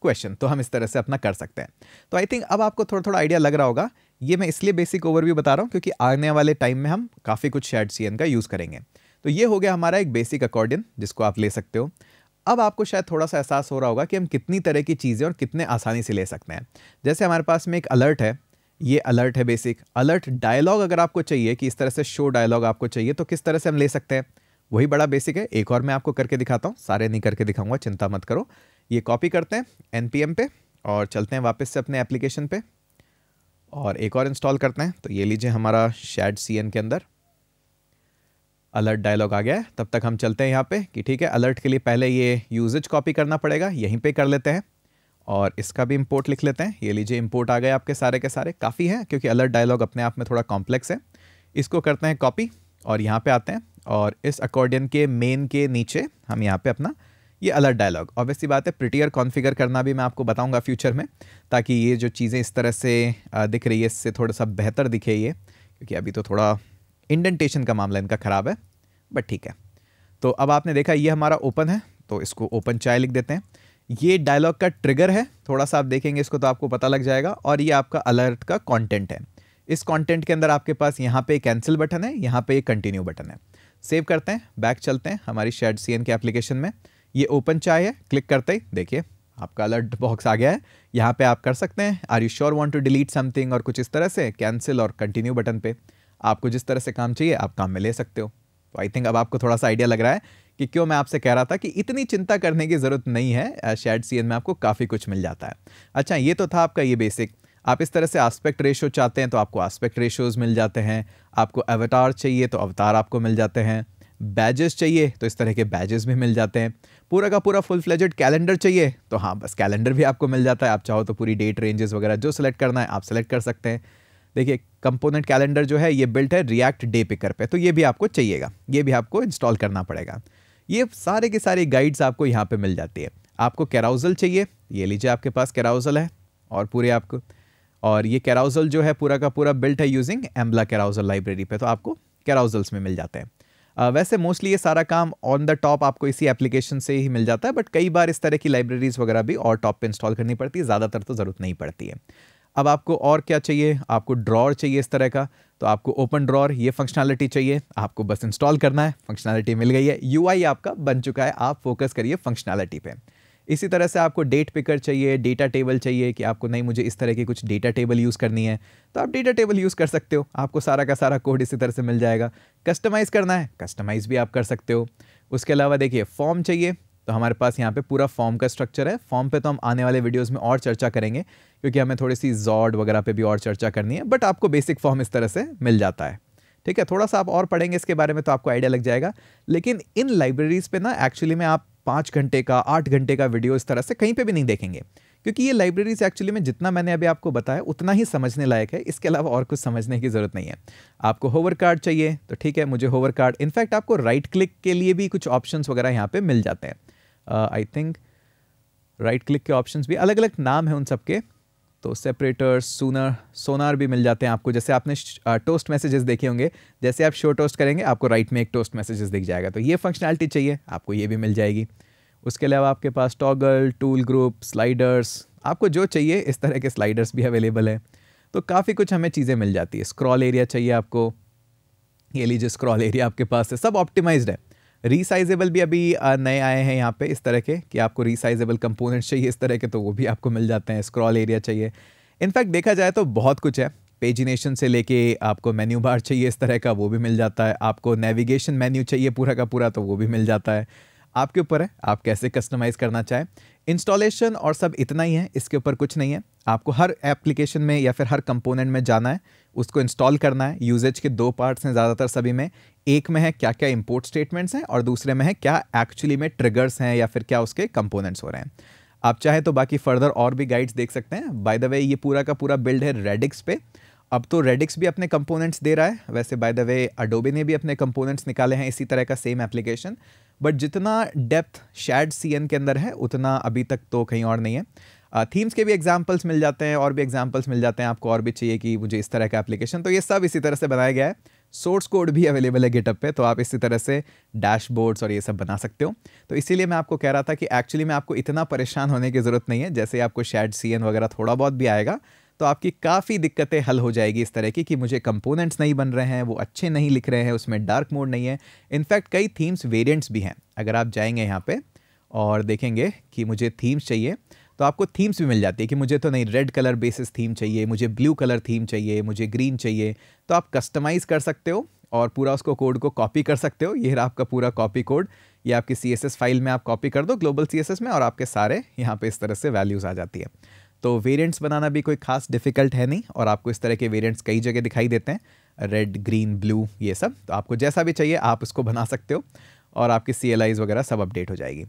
A: क्वेश्चन तो हम इस तरह से अपना कर सकते हैं तो आई थिंक अब आपको थोड़ा थोड़ा आइडिया लग रहा होगा ये मैं इसलिए बेसिक ओवरव्यू बता रहा हूँ क्योंकि आने वाले टाइम में हम काफ़ी कुछ शेड सी का यूज़ करेंगे तो ये हो गया हमारा एक बेसिक अकॉर्डियन जिसको आप ले सकते हो अब आपको शायद थोड़ा सा एहसास हो रहा होगा कि हम कितनी तरह की चीज़ें और कितने आसानी से ले सकते हैं जैसे हमारे पास में एक अलर्ट है ये अलर्ट है बेसिक अलर्ट डायलॉग अगर आपको चाहिए कि इस तरह से शो डायलॉग आपको चाहिए तो किस तरह से हम ले सकते हैं वही बड़ा बेसिक है एक और मैं आपको करके दिखाता हूँ सारे नहीं करके दिखाऊंगा चिंता मत करो ये कॉपी करते हैं एन पी पे और चलते हैं वापस से अपने एप्लीकेशन पे और एक और इंस्टॉल करते हैं तो ये लीजिए हमारा शैड सी के अंदर अलर्ट डायलॉग आ गया है तब तक हम चलते हैं यहाँ पे कि ठीक है अलर्ट के लिए पहले ये यूजेज कॉपी करना पड़ेगा यहीं पे कर लेते हैं और इसका भी इम्पोर्ट लिख लेते हैं ये लीजिए इम्पोर्ट आ गए आपके सारे के सारे काफ़ी हैं क्योंकि अलर्ट डायलॉग अपने आप में थोड़ा कॉम्प्लेक्स है इसको करते हैं कॉपी और यहाँ पर आते हैं और इस अकॉर्डियन के मेन के नीचे हम यहाँ पे अपना ये अलर्ट डायलॉग ऑब्वियसली बात है प्रिटियर कॉन्फ़िगर करना भी मैं आपको बताऊंगा फ्यूचर में ताकि ये जो चीज़ें इस तरह से दिख रही है इससे थोड़ा सा बेहतर दिखे ये क्योंकि अभी तो थोड़ा इंडेंटेशन का मामला इनका ख़राब है बट ठीक है तो अब आपने देखा ये हमारा ओपन है तो इसको ओपन चाय लिख देते हैं ये डायलॉग का ट्रिगर है थोड़ा सा आप देखेंगे इसको तो आपको पता लग जाएगा और ये आपका अलर्ट का कॉन्टेंट है इस कॉन्टेंट के अंदर आपके पास यहाँ पे कैंसिल बटन है यहाँ पे कंटिन्यू बटन है सेव करते हैं बैक चलते हैं हमारी शेड सी के एप्लीकेशन में ये ओपन चाय है क्लिक करते ही देखिए आपका अलर्ट बॉक्स आ गया है यहाँ पे आप कर सकते हैं are you sure want to delete something और कुछ इस तरह से कैंसिल और कंटिन्यू बटन पे आपको जिस तरह से काम चाहिए आप काम में ले सकते हो तो आई थिंक अब आपको थोड़ा सा आइडिया लग रहा है कि क्यों मैं आपसे कह रहा था कि इतनी चिंता करने की ज़रूरत नहीं है शेड सी में आपको काफ़ी कुछ मिल जाता है अच्छा ये तो था आपका ये बेसिक आप इस तरह से आस्पेक्ट रेशो चाहते हैं तो आपको आस्पेक्ट रेशोज़ मिल जाते हैं आपको अवतार चाहिए तो अवतार आपको मिल जाते हैं बैजेस चाहिए तो इस तरह के बैजेस भी मिल जाते हैं पूरा का पूरा फुल फ्लेजेड कैलेंडर चाहिए तो हाँ बस कैलेंडर भी आपको मिल जाता है आप चाहो तो पूरी डेट रेंजेस वगैरह जो सेलेक्ट करना है आप सेलेक्ट कर सकते हैं देखिए कंपोनेंट कैलेंडर जो है ये बिल्ट है रिएक्ट डे पिकर पे तो ये भी आपको चाहिएगा ये भी आपको इंस्टॉल करना पड़ेगा ये सारे के सारे गाइड्स आपको यहाँ पर मिल जाती है आपको कैराउजल चाहिए ये लीजिए आपके पास कैराउजल है और पूरे आपको और ये कैराउजल जो है पूरा का पूरा बिल्ट है यूजिंग एम्बला कैराउजल लाइब्रेरी पे तो आपको कैराउजल्स में मिल जाते हैं uh, वैसे मोस्टली ये सारा काम ऑन द टॉप आपको इसी एप्लीकेशन से ही मिल जाता है बट कई बार इस तरह की लाइब्रेरीज़ वगैरह भी और टॉप पर इंस्टॉल करनी पड़ती है ज़्यादातर तो ज़रूरत नहीं पड़ती है अब आपको और क्या चाहिए आपको ड्रॉर चाहिए इस तरह का तो आपको ओपन ड्रॉर ये फंक्शनैलिटी चाहिए आपको बस इंस्टॉल करना है फंक्शनैलिटी मिल गई है यूआई आपका बन चुका है आप फोकस करिए फंक्शनैलिटी पे इसी तरह से आपको डेट पिकर चाहिए डेटा टेबल चाहिए कि आपको नहीं मुझे इस तरह की कुछ डेटा टेबल यूज़ करनी है तो आप डेटा टेबल यूज़ कर सकते हो आपको सारा का सारा कोड इसी तरह से मिल जाएगा कस्टमाइज़ करना है कस्टमाइज़ भी आप कर सकते हो उसके अलावा देखिए फॉर्म चाहिए तो हमारे पास यहाँ पे पूरा फॉर्म का स्ट्रक्चर है फॉर्म पे तो हम आने वाले वीडियोस में और चर्चा करेंगे क्योंकि हमें थोड़ी सी जॉड वगैरह पे भी और चर्चा करनी है बट आपको बेसिक फॉर्म इस तरह से मिल जाता है ठीक है थोड़ा सा आप और पढ़ेंगे इसके बारे में तो आपको आइडिया लग जाएगा लेकिन इन लाइब्रेरीज़ पर ना एक्चुअली में आप पाँच घंटे का आठ घंटे का वीडियो इस तरह से कहीं पे भी नहीं देखेंगे क्योंकि ये लाइब्रेरीज एक्चुअली में जितना मैंने अभी आपको बताया उतना ही समझने लायक है इसके अलावा और कुछ समझने की ज़रूरत नहीं है आपको होवर कार्ड चाहिए तो ठीक है मुझे होवर कार्ड इनफैक्ट आपको राइट क्लिक के लिए भी कुछ ऑप्शन वगैरह यहाँ पर मिल जाते हैं आई थिंक राइट क्लिक के ऑप्शन भी अलग अलग नाम है उन सबके तो सेपरेटर्स सोनर सोनार भी मिल जाते हैं आपको जैसे आपने टोस्ट मैसेजेस देखे होंगे जैसे आप शो टोस्ट करेंगे आपको राइट में एक टोस्ट मैसेजेस दिख जाएगा तो ये फंक्शनैलिटी चाहिए आपको ये भी मिल जाएगी उसके अलावा आपके पास टॉगल टूल ग्रुप स्लाइडर्स आपको जो चाहिए इस तरह के स्लाइडर्स भी अवेलेबल हैं तो काफ़ी कुछ हमें चीज़ें मिल जाती है स्क्रॉल एरिया चाहिए आपको ये लीजिए स्क्रॉल एरिया आपके पास है सब ऑप्टिमाइज्ड है रिसाइज़ेबल भी अभी नए आए हैं यहाँ पे इस तरह के कि आपको रीसाइजेबल कंपोनेंट्स चाहिए इस तरह के तो वो भी आपको मिल जाते हैं स्क्रॉल एरिया चाहिए इनफैक्ट देखा जाए तो बहुत कुछ है पेजिनेशन से लेके आपको मेन्यू बार चाहिए इस तरह का वो भी मिल जाता है आपको नेविगेशन मेन्यू चाहिए पूरा का पूरा तो वो भी मिल जाता है आपके ऊपर है आप कैसे कस्टमाइज़ करना चाहें इंस्टॉलेशन और सब इतना ही है इसके ऊपर कुछ नहीं है आपको हर एप्लीकेशन में या फिर हर कंपोनेंट में जाना है उसको इंस्टॉल करना है यूजेज के दो पार्ट्स हैं ज़्यादातर सभी में एक में है क्या क्या इम्पोर्ट स्टेटमेंट्स हैं और दूसरे में है क्या एक्चुअली में ट्रिगर्स हैं या फिर क्या उसके कंपोनेंट्स हो रहे हैं आप चाहे तो बाकी फर्दर और भी गाइड्स देख सकते हैं बाय द वे ये पूरा का पूरा बिल्ड है रेडिक्स पे अब तो रेडिक्स भी अपने कंपोनेंट्स दे रहा है वैसे बाय द वे अडोबे ने भी अपने कंपोनेंट्स निकाले हैं इसी तरह का सेम एप्लीकेशन बट जितना डेप्थ शैड सी के अंदर है उतना अभी तक तो कहीं और नहीं है थीम्स uh, के भी एग्जाम्पल्स मिल जाते हैं और भी एग्जाम्पल्स मिल जाते हैं आपको और भी चाहिए कि मुझे इस तरह का एप्लीकेशन तो ये सब इसी तरह से बनाया गया है सोर्स कोड भी अवेलेबल है गेटअप पे तो आप इसी तरह से डैशबोर्ड्स और ये सब बना सकते हो तो इसीलिए मैं आपको कह रहा था कि एक्चुअली मैं आपको इतना परेशान होने की ज़रूरत नहीं है जैसे आपको शैड सी वगैरह थोड़ा बहुत भी आएगा तो आपकी काफ़ी दिक्कतें हल हो जाएगी इस तरह की कि मुझे कंपोनेंट्स नहीं बन रहे हैं वो अच्छे नहीं लिख रहे हैं उसमें डार्क मोड नहीं है इनफैक्ट कई थीम्स वेरियंट्स भी हैं अगर आप जाएंगे यहाँ पर और देखेंगे कि मुझे थीम्स चाहिए तो आपको थीम्स भी मिल जाती है कि मुझे तो नहीं रेड कलर बेसिस थीम चाहिए मुझे ब्लू कलर थीम चाहिए मुझे ग्रीन चाहिए तो आप कस्टमाइज़ कर सकते हो और पूरा उसको कोड को कॉपी कर सकते हो ये रहा आपका पूरा कॉपी कोड ये आपकी सी फाइल में आप कॉपी कर दो ग्लोबल सी में और आपके सारे यहाँ पे इस तरह से वैल्यूज़ आ जाती है तो वेरिएंट्स बनाना भी कोई खास डिफिकल्ट है नहीं और आपको इस तरह के वेरिएंट्स कई जगह दिखाई देते हैं रेड ग्रीन ब्लू ये सब तो आपको जैसा भी चाहिए आप उसको बना सकते हो और आपकी सी वगैरह सब अपडेट हो जाएगी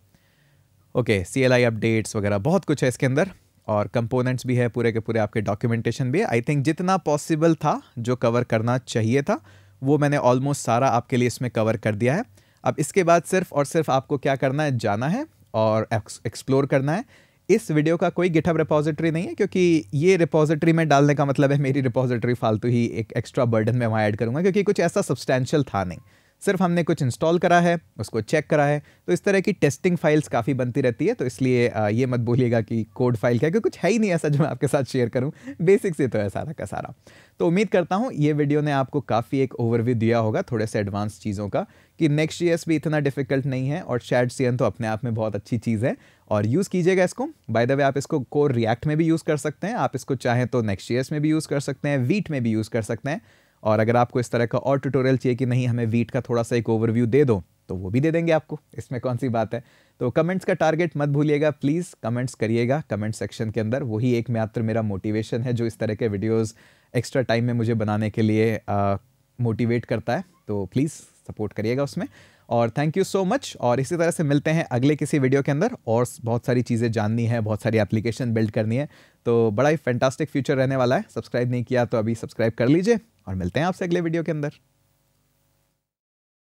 A: ओके सी अपडेट्स वगैरह बहुत कुछ है इसके अंदर और कंपोनेंट्स भी है पूरे के पूरे आपके डॉक्यूमेंटेशन भी आई थिंक जितना पॉसिबल था जो कवर करना चाहिए था वो मैंने ऑलमोस्ट सारा आपके लिए इसमें कवर कर दिया है अब इसके बाद सिर्फ और सिर्फ आपको क्या करना है जाना है और एक्सप्लोर करना है इस वीडियो का कोई गिटअप रिपोजिटरी नहीं है क्योंकि ये रिपोजिटरी में डालने का मतलब है मेरी रिपोजिटरी फालतू ही एक एक्स्ट्रा बर्डन में वहाँ ऐड करूँगा क्योंकि कुछ ऐसा सब्सटैशियल था नहीं सिर्फ हमने कुछ इंस्टॉल करा है उसको चेक करा है तो इस तरह की टेस्टिंग फाइल्स काफ़ी बनती रहती है तो इसलिए ये मत भूलिएगा कि कोड फाइल क्या क्योंकि कुछ है ही नहीं ऐसा जो मैं आपके साथ शेयर करूँ बेसिक्स से तो है सारा का सारा तो उम्मीद करता हूँ ये वीडियो ने आपको काफ़ी एक ओवरव्यू दिया होगा थोड़े से एडवांस चीज़ों का कि नेक्स्ट ईयर्स भी इतना डिफिकल्ट नहीं है और शैड सी तो अपने आप में बहुत अच्छी चीज़ है और यूज़ कीजिएगा इसको बाय द वे आप इसको कोर रिएक्ट में भी यूज़ कर सकते हैं आप इसको चाहें तो नेक्स्ट ईयर्स में भी यूज़ कर सकते हैं वीट में भी यूज़ कर सकते हैं और अगर आपको इस तरह का और ट्यूटोरियल चाहिए कि नहीं हमें वीट का थोड़ा सा एक ओवरव्यू दे दो तो वो भी दे देंगे आपको इसमें कौन सी बात है तो कमेंट्स का टारगेट मत भूलिएगा प्लीज़ कमेंट्स करिएगा कमेंट सेक्शन के अंदर वही एक मात्र मेरा मोटिवेशन है जो इस तरह के वीडियोज़ एक्स्ट्रा टाइम में मुझे बनाने के लिए मोटिवेट करता है तो प्लीज़ सपोर्ट करिएगा उसमें और थैंक यू सो मच और इसी तरह से मिलते हैं अगले किसी वीडियो के अंदर और बहुत सारी चीज़ें जाननी है बहुत सारी एप्लीकेशन बिल्ड करनी है तो बड़ा ही फैंटास्टिक फ्यूचर रहने वाला है सब्सक्राइब नहीं किया तो अभी सब्सक्राइब कर लीजिए और मिलते हैं आपसे अगले वीडियो के अंदर